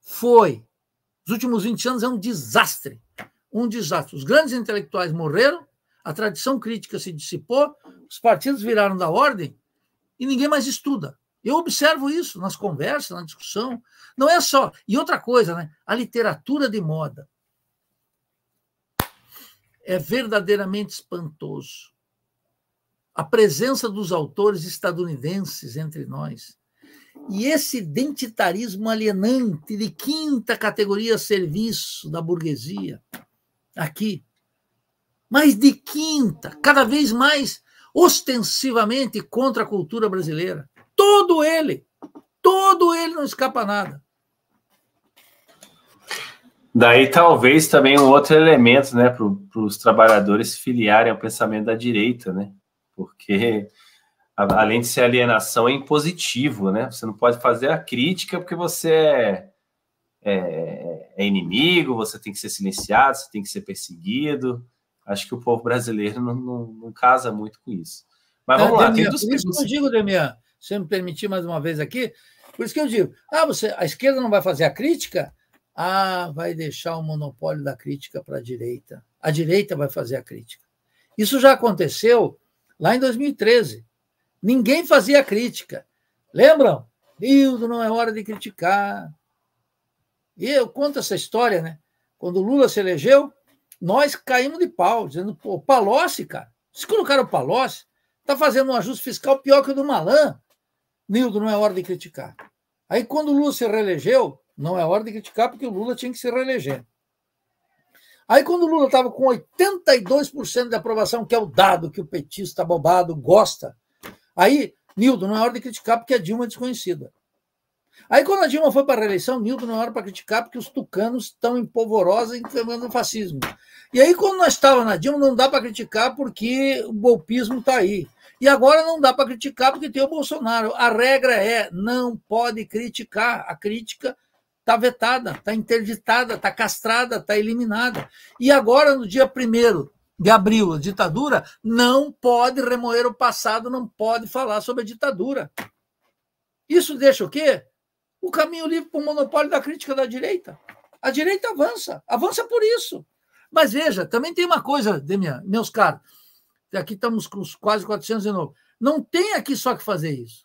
foi. Os últimos 20 anos é um desastre. Um desastre. Os grandes intelectuais morreram, a tradição crítica se dissipou, os partidos viraram da ordem e ninguém mais estuda. Eu observo isso nas conversas, na discussão. Não é só. E outra coisa, né? a literatura de moda é verdadeiramente espantoso. A presença dos autores estadunidenses entre nós e esse identitarismo alienante de quinta categoria serviço da burguesia, aqui, mas de quinta, cada vez mais ostensivamente contra a cultura brasileira. Todo ele, todo ele não escapa nada. Daí talvez também um outro elemento, né, para os trabalhadores filiarem ao pensamento da direita, né? Porque além de ser alienação, é impositivo, né? Você não pode fazer a crítica porque você é, é, é, inimigo, você tem que ser silenciado, você tem que ser perseguido. Acho que o povo brasileiro não, não, não casa muito com isso. Mas vamos ah, lá. Demian, por isso que eu digo, Demian, se você me permitir mais uma vez aqui, por isso que eu digo, ah, você, a esquerda não vai fazer a crítica? Ah, vai deixar o monopólio da crítica para a direita. A direita vai fazer a crítica. Isso já aconteceu lá em 2013 Ninguém fazia crítica. Lembram? Nildo, não é hora de criticar. E eu conto essa história, né? Quando o Lula se elegeu, nós caímos de pau, dizendo, pô, Palocci, cara, se colocaram o Palocci, está fazendo um ajuste fiscal pior que o do Malan. Nildo, não é hora de criticar. Aí, quando o Lula se reelegeu, não é hora de criticar, porque o Lula tinha que se reeleger. Aí, quando o Lula estava com 82% de aprovação, que é o dado que o petista bobado gosta, Aí, Nildo, não é hora de criticar porque a Dilma é desconhecida. Aí, quando a Dilma foi para a reeleição, Nildo não é hora para criticar porque os tucanos estão em polvorosa encaminhando o fascismo. E aí, quando nós estávamos na Dilma, não dá para criticar porque o golpismo está aí. E agora não dá para criticar porque tem o Bolsonaro. A regra é não pode criticar. A crítica está vetada, está interditada, está castrada, está eliminada. E agora, no dia primeiro de abril, a ditadura, não pode remoer o passado, não pode falar sobre a ditadura. Isso deixa o quê? O caminho livre para o monopólio da crítica da direita. A direita avança, avança por isso. Mas veja, também tem uma coisa, Demian, meus caros, aqui estamos com quase 400 de novo. Não tem aqui só que fazer isso.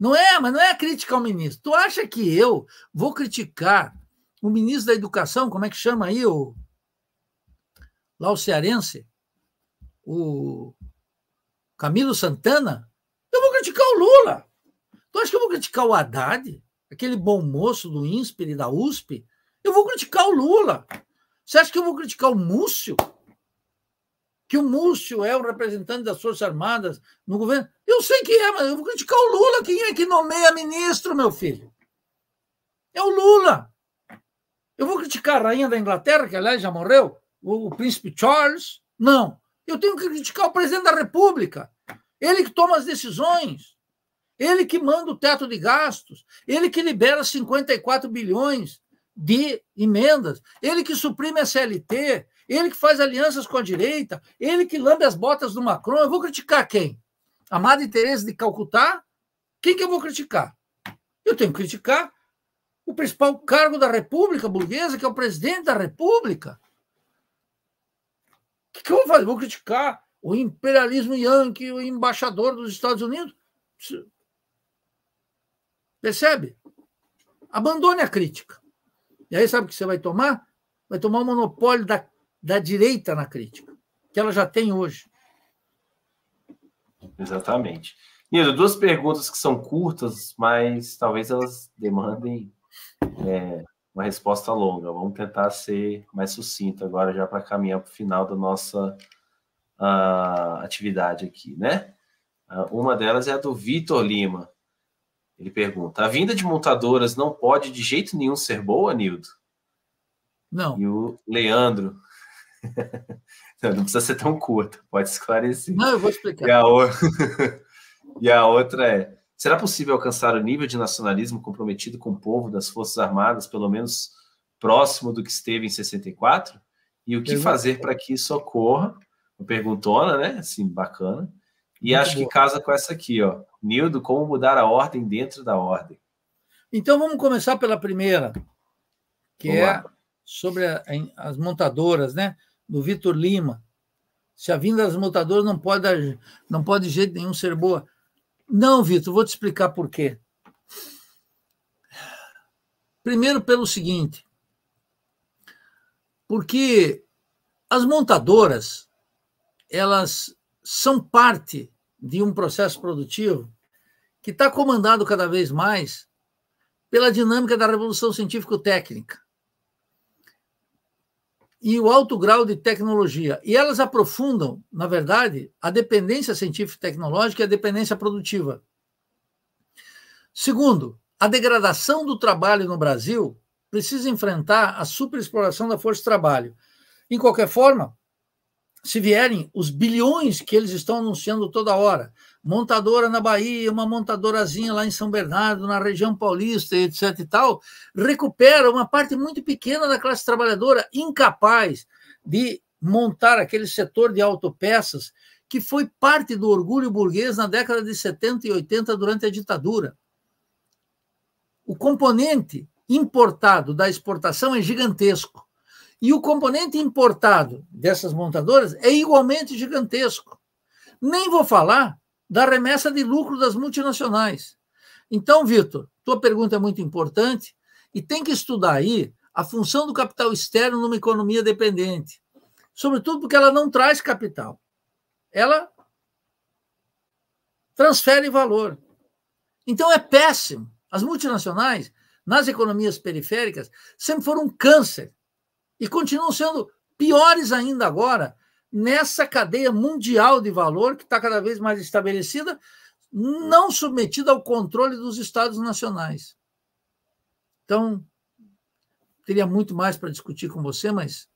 Não é, mas não é crítica ao ministro. Tu acha que eu vou criticar o ministro da Educação, como é que chama aí, o lá o cearense, o Camilo Santana, eu vou criticar o Lula. Tu acha que eu vou criticar o Haddad, aquele bom moço do INSPER e da USP? Eu vou criticar o Lula. Você acha que eu vou criticar o Múcio? Que o Múcio é o representante das Forças Armadas no governo? Eu sei que é, mas eu vou criticar o Lula. Quem é que nomeia ministro, meu filho? É o Lula. Eu vou criticar a rainha da Inglaterra, que aliás já morreu? o, o príncipe Charles. Não. Eu tenho que criticar o presidente da República. Ele que toma as decisões. Ele que manda o teto de gastos. Ele que libera 54 bilhões de emendas. Ele que suprime a CLT. Ele que faz alianças com a direita. Ele que lambe as botas do Macron. Eu vou criticar quem? A Madre Teresa de Calcutá? Quem que eu vou criticar? Eu tenho que criticar o principal cargo da República burguesa, que é o presidente da República que, que eu vou fazer? Vou criticar o imperialismo yankee, o embaixador dos Estados Unidos? Percebe? Abandone a crítica. E aí sabe o que você vai tomar? Vai tomar o monopólio da, da direita na crítica, que ela já tem hoje. Exatamente. Nildo, duas perguntas que são curtas, mas talvez elas demandem é, uma resposta longa. Vamos tentar ser mais sucinto agora, já para caminhar para o final da nossa uh, atividade aqui, né? Uh, uma delas é a do Vitor Lima. Ele pergunta: a vinda de montadoras não pode de jeito nenhum ser boa, Nildo? Não. E o Leandro. não, não, precisa ser tão curta. pode esclarecer. Não, eu vou explicar. E a, o... e a outra é: Será possível alcançar o nível de nacionalismo comprometido com o povo das Forças Armadas, pelo menos próximo do que esteve em 64? E o que Exato. fazer para que isso ocorra? Perguntou perguntona, né? Assim, bacana. E Muito acho que casa com essa aqui, ó. Nildo, como mudar a ordem dentro da ordem? Então vamos começar pela primeira, que vamos é lá. sobre a, as montadoras, né? Do Vitor Lima. Se a vinda das montadoras não pode, não pode de jeito nenhum ser boa. Não, Vitor, vou te explicar por quê. Primeiro, pelo seguinte: porque as montadoras elas são parte de um processo produtivo que está comandado cada vez mais pela dinâmica da revolução científico-técnica e o alto grau de tecnologia. E elas aprofundam, na verdade, a dependência científica e tecnológica e a dependência produtiva. Segundo, a degradação do trabalho no Brasil precisa enfrentar a superexploração da força de trabalho. Em qualquer forma, se vierem os bilhões que eles estão anunciando toda hora, montadora na Bahia, uma montadorazinha lá em São Bernardo, na região paulista, etc e tal, recupera uma parte muito pequena da classe trabalhadora incapaz de montar aquele setor de autopeças que foi parte do orgulho burguês na década de 70 e 80 durante a ditadura. O componente importado da exportação é gigantesco. E o componente importado dessas montadoras é igualmente gigantesco. Nem vou falar da remessa de lucro das multinacionais. Então, Vitor, tua pergunta é muito importante e tem que estudar aí a função do capital externo numa economia dependente, sobretudo porque ela não traz capital. Ela transfere valor. Então é péssimo. As multinacionais nas economias periféricas sempre foram um câncer e continuam sendo piores ainda agora, nessa cadeia mundial de valor que está cada vez mais estabelecida, não submetida ao controle dos estados nacionais. Então, teria muito mais para discutir com você, mas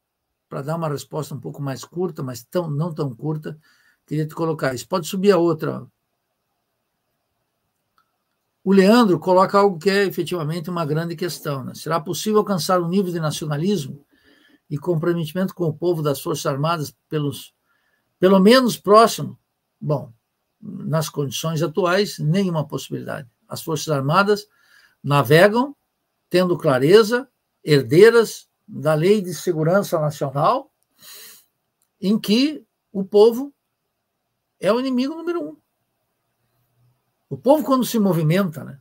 para dar uma resposta um pouco mais curta, mas tão, não tão curta, queria te colocar isso. Pode subir a outra. O Leandro coloca algo que é efetivamente uma grande questão. Né? Será possível alcançar um nível de nacionalismo e comprometimento com o povo das Forças Armadas, pelos, pelo menos próximo, bom, nas condições atuais, nenhuma possibilidade. As Forças Armadas navegam tendo clareza, herdeiras da Lei de Segurança Nacional, em que o povo é o inimigo número um. O povo, quando se movimenta, né?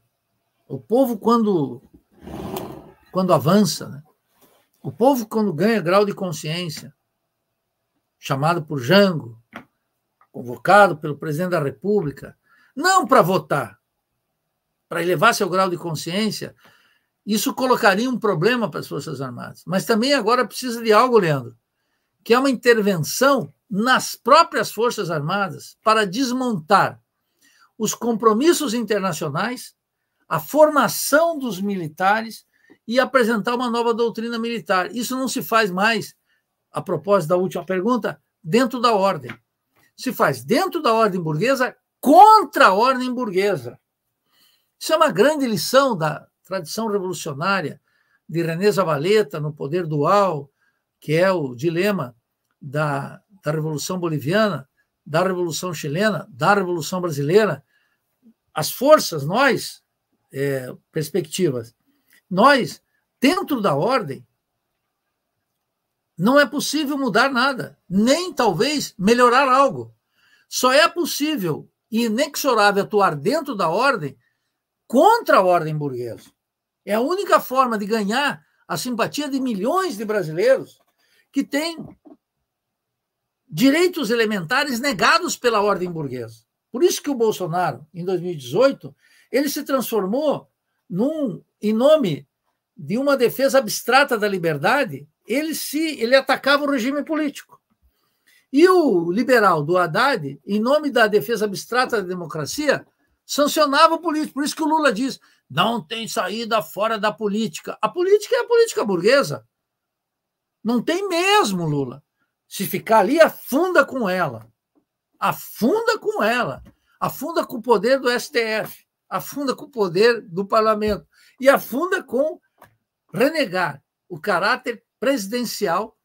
o povo, quando, quando avança, né? O povo, quando ganha grau de consciência, chamado por Jango, convocado pelo presidente da República, não para votar, para elevar seu grau de consciência, isso colocaria um problema para as Forças Armadas. Mas também agora precisa de algo, Leandro, que é uma intervenção nas próprias Forças Armadas para desmontar os compromissos internacionais, a formação dos militares e apresentar uma nova doutrina militar. Isso não se faz mais, a propósito da última pergunta, dentro da ordem. Se faz dentro da ordem burguesa contra a ordem burguesa. Isso é uma grande lição da tradição revolucionária de René Zavaleta no Poder Dual, que é o dilema da, da Revolução Boliviana, da Revolução Chilena, da Revolução Brasileira. As forças, nós, é, perspectivas nós, dentro da ordem, não é possível mudar nada, nem talvez melhorar algo. Só é possível e inexorável atuar dentro da ordem contra a ordem burguesa. É a única forma de ganhar a simpatia de milhões de brasileiros que têm direitos elementares negados pela ordem burguesa. Por isso que o Bolsonaro, em 2018, ele se transformou num em nome de uma defesa abstrata da liberdade, ele se ele atacava o regime político. E o liberal do Haddad, em nome da defesa abstrata da democracia, sancionava o político. Por isso que o Lula diz: não tem saída fora da política. A política é a política burguesa. Não tem mesmo, Lula. Se ficar ali, afunda com ela. Afunda com ela. Afunda com o poder do STF. Afunda com o poder do parlamento e afunda com renegar o caráter presidencial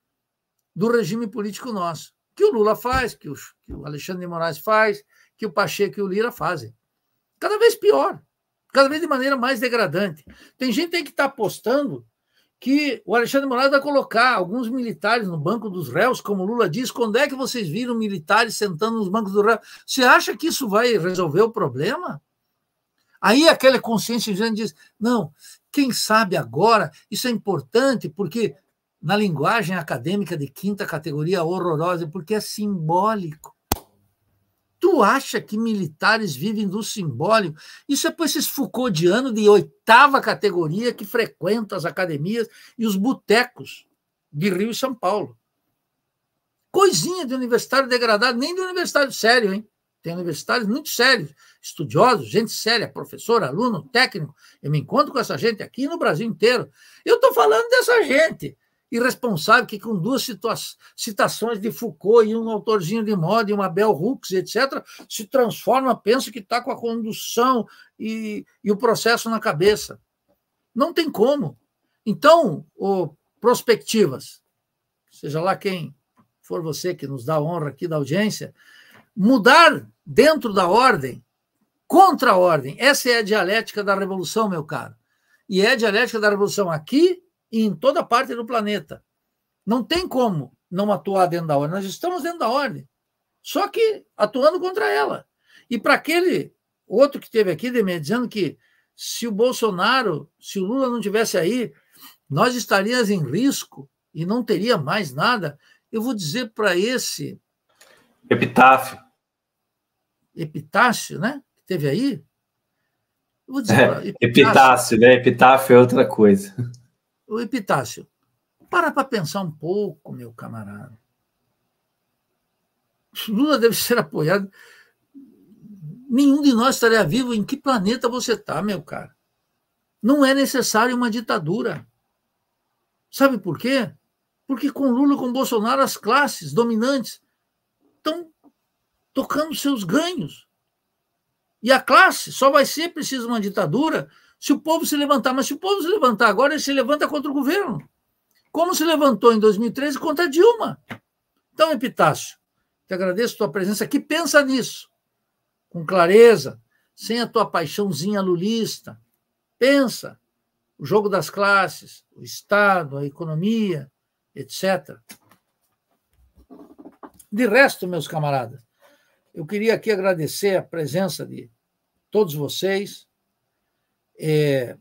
do regime político nosso, que o Lula faz, que, que o Alexandre de Moraes faz, que o Pacheco e o Lira fazem. Cada vez pior, cada vez de maneira mais degradante. Tem gente aí que está apostando que o Alexandre Moraes vai colocar alguns militares no banco dos réus, como Lula diz. Quando é que vocês viram militares sentando nos bancos dos réus? Você acha que isso vai resolver o problema? Aí aquela consciência dizendo diz: não, quem sabe agora, isso é importante porque na linguagem acadêmica de quinta categoria horrorosa, porque é simbólico. Tu acha que militares vivem do simbólico? Isso é para esses Foucaultianos de oitava categoria que frequentam as academias e os botecos de Rio e São Paulo. Coisinha de universitário degradado, nem de universitário sério, hein? Tem universitários muito sérios, estudiosos, gente séria, professor, aluno, técnico. Eu me encontro com essa gente aqui no Brasil inteiro. Eu estou falando dessa gente irresponsável que com duas citações de Foucault e um autorzinho de moda e uma Bell Hooks, etc., se transforma, pensa que está com a condução e, e, o processo na cabeça. Não tem como. Então, prospectivas, seja lá quem for você que nos dá a honra aqui da audiência, mudar dentro da ordem, contra a ordem. Essa é a dialética da revolução, meu caro. E é a dialética da revolução aqui e em toda parte do planeta. Não tem como não atuar dentro da ordem. Nós estamos dentro da ordem, só que atuando contra ela. E para aquele outro que teve aqui, Demir, dizendo que se o Bolsonaro, se o Lula não tivesse aí, nós estaríamos em risco e não teria mais nada. Eu vou dizer para esse. Epitáfio. Epitácio, né? Que teve aí. Vou dizer, é, epitácio, né? Epitáfio é outra coisa. O Epitácio. Para para pensar um pouco, meu camarada. Lula deve ser apoiado. Nenhum de nós estaria vivo. Em que planeta você está, meu cara? Não é necessário uma ditadura. Sabe por quê? Porque com Lula e com Bolsonaro, as classes dominantes estão tocando seus ganhos. E a classe só vai ser precisa uma ditadura se o povo se levantar. Mas se o povo se levantar agora, ele se levanta contra o governo. Como se levantou em 2013 contra Dilma. Então, Epitácio, te agradeço a tua presença aqui. Pensa nisso, com clareza, sem a tua paixãozinha lulista. Pensa o jogo das classes, o Estado, a economia, etc. De resto, meus camaradas, eu queria aqui agradecer a presença de todos vocês, é,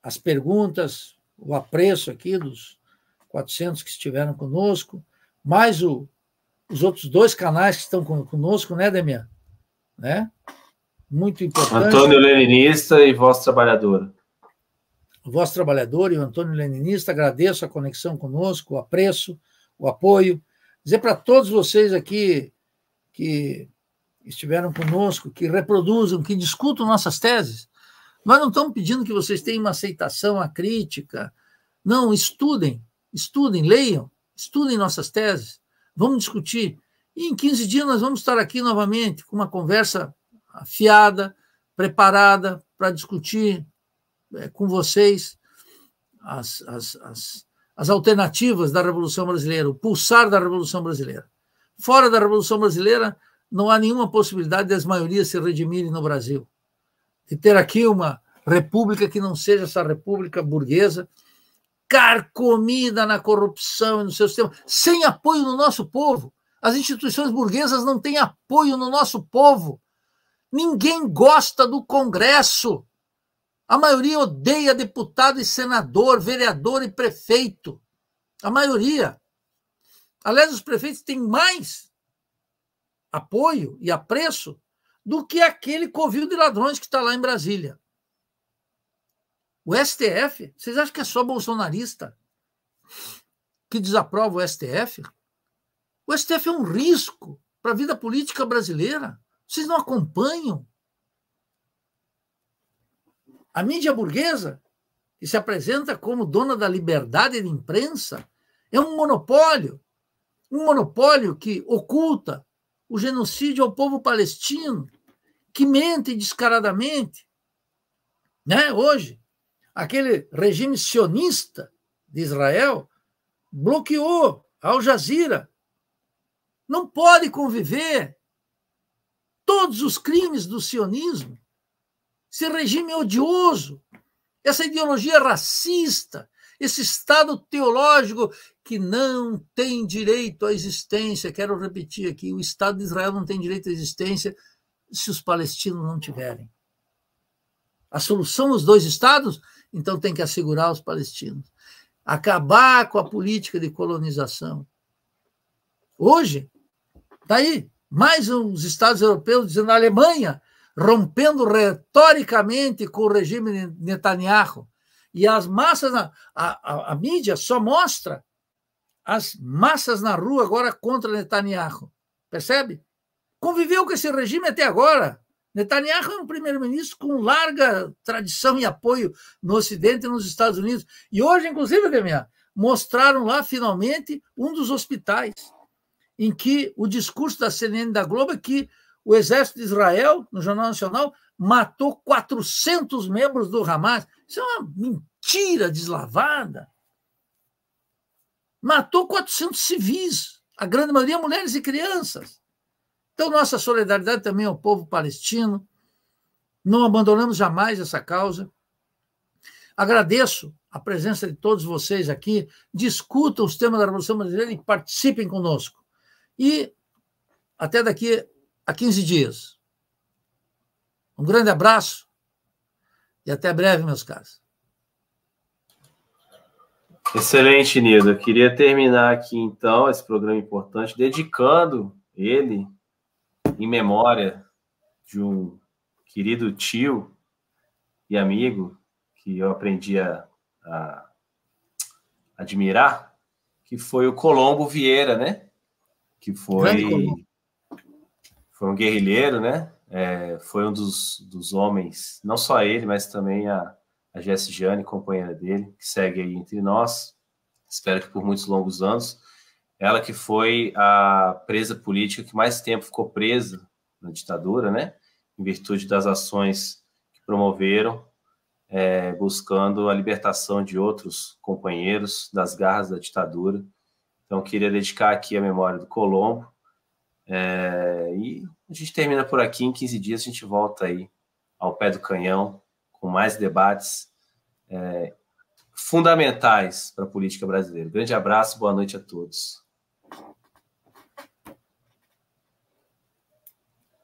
as perguntas, o apreço aqui dos 400 que estiveram conosco, mais o, os outros dois canais que estão conosco, né, Demian? Né? Muito importante. Antônio Leninista e Voz Trabalhadora. Voz Trabalhadora e o Antônio Leninista, agradeço a conexão conosco, o apreço, o apoio. Dizer para todos vocês aqui, que estiveram conosco, que reproduzam, que discutam nossas teses. Nós não estamos pedindo que vocês tenham uma aceitação à crítica. Não, estudem, estudem, leiam, estudem nossas teses. Vamos discutir. E em 15 dias nós vamos estar aqui novamente com uma conversa afiada, preparada para discutir é, com vocês as, as, as, as alternativas da Revolução Brasileira, o pulsar da Revolução Brasileira. Fora da Revolução Brasileira, não há nenhuma possibilidade das maiorias se redimirem no Brasil. De ter aqui uma república que não seja essa república burguesa, carcomida na corrupção e no seu sistema, sem apoio no nosso povo. As instituições burguesas não têm apoio no nosso povo. Ninguém gosta do Congresso. A maioria odeia deputado e senador, vereador e prefeito. A maioria. Aliás, os prefeitos têm mais apoio e apreço do que aquele covil de ladrões que está lá em Brasília. O STF, vocês acham que é só bolsonarista que desaprova o STF? O STF é um risco para a vida política brasileira. Vocês não acompanham? A mídia burguesa, que se apresenta como dona da liberdade de imprensa, é um monopólio um monopólio que oculta o genocídio ao povo palestino, que mente descaradamente. Né? Hoje, aquele regime sionista de Israel bloqueou Al Jazeera. Não pode conviver todos os crimes do sionismo. Esse regime odioso, essa ideologia racista, esse Estado teológico que não tem direito à existência. Quero repetir aqui: o Estado de Israel não tem direito à existência se os palestinos não tiverem. A solução os dois Estados, então tem que assegurar os palestinos. Acabar com a política de colonização. Hoje, está aí, mais os Estados europeus dizendo a Alemanha, rompendo retoricamente com o regime Netanyahu. E as massas, a, a, a mídia só mostra as massas na rua agora contra Netanyahu. Percebe? Conviveu com esse regime até agora. Netanyahu é um primeiro-ministro com larga tradição e apoio no Ocidente e nos Estados Unidos. E hoje, inclusive, Demian, mostraram lá finalmente um dos hospitais em que o discurso da CNN da Globo é que o exército de Israel, no Jornal Nacional, matou 400 membros do Hamas. Isso é uma mentira deslavada matou 400 civis, a grande maioria mulheres e crianças. Então, nossa solidariedade também ao povo palestino. Não abandonamos jamais essa causa. Agradeço a presença de todos vocês aqui. Discutam os temas da Revolução Brasileira e participem conosco. E até daqui a 15 dias. Um grande abraço e até breve, meus caros. Excelente, Nida. Queria terminar aqui, então, esse programa importante, dedicando ele em memória de um querido tio e amigo que eu aprendi a, a admirar, que foi o Colombo Vieira, né? Que foi, foi um guerrilheiro, né? É, foi um dos, dos homens, não só ele, mas também a, a Jess Gianni, companheira dele, que segue aí entre nós, espero que por muitos longos anos. Ela que foi a presa política que mais tempo ficou presa na ditadura, né? Em virtude das ações que promoveram, é, buscando a libertação de outros companheiros das garras da ditadura. Então, queria dedicar aqui a memória do Colombo. É, e a gente termina por aqui. Em 15 dias, a gente volta aí ao pé do canhão com mais debates é, fundamentais para a política brasileira. Grande abraço, boa noite a todos.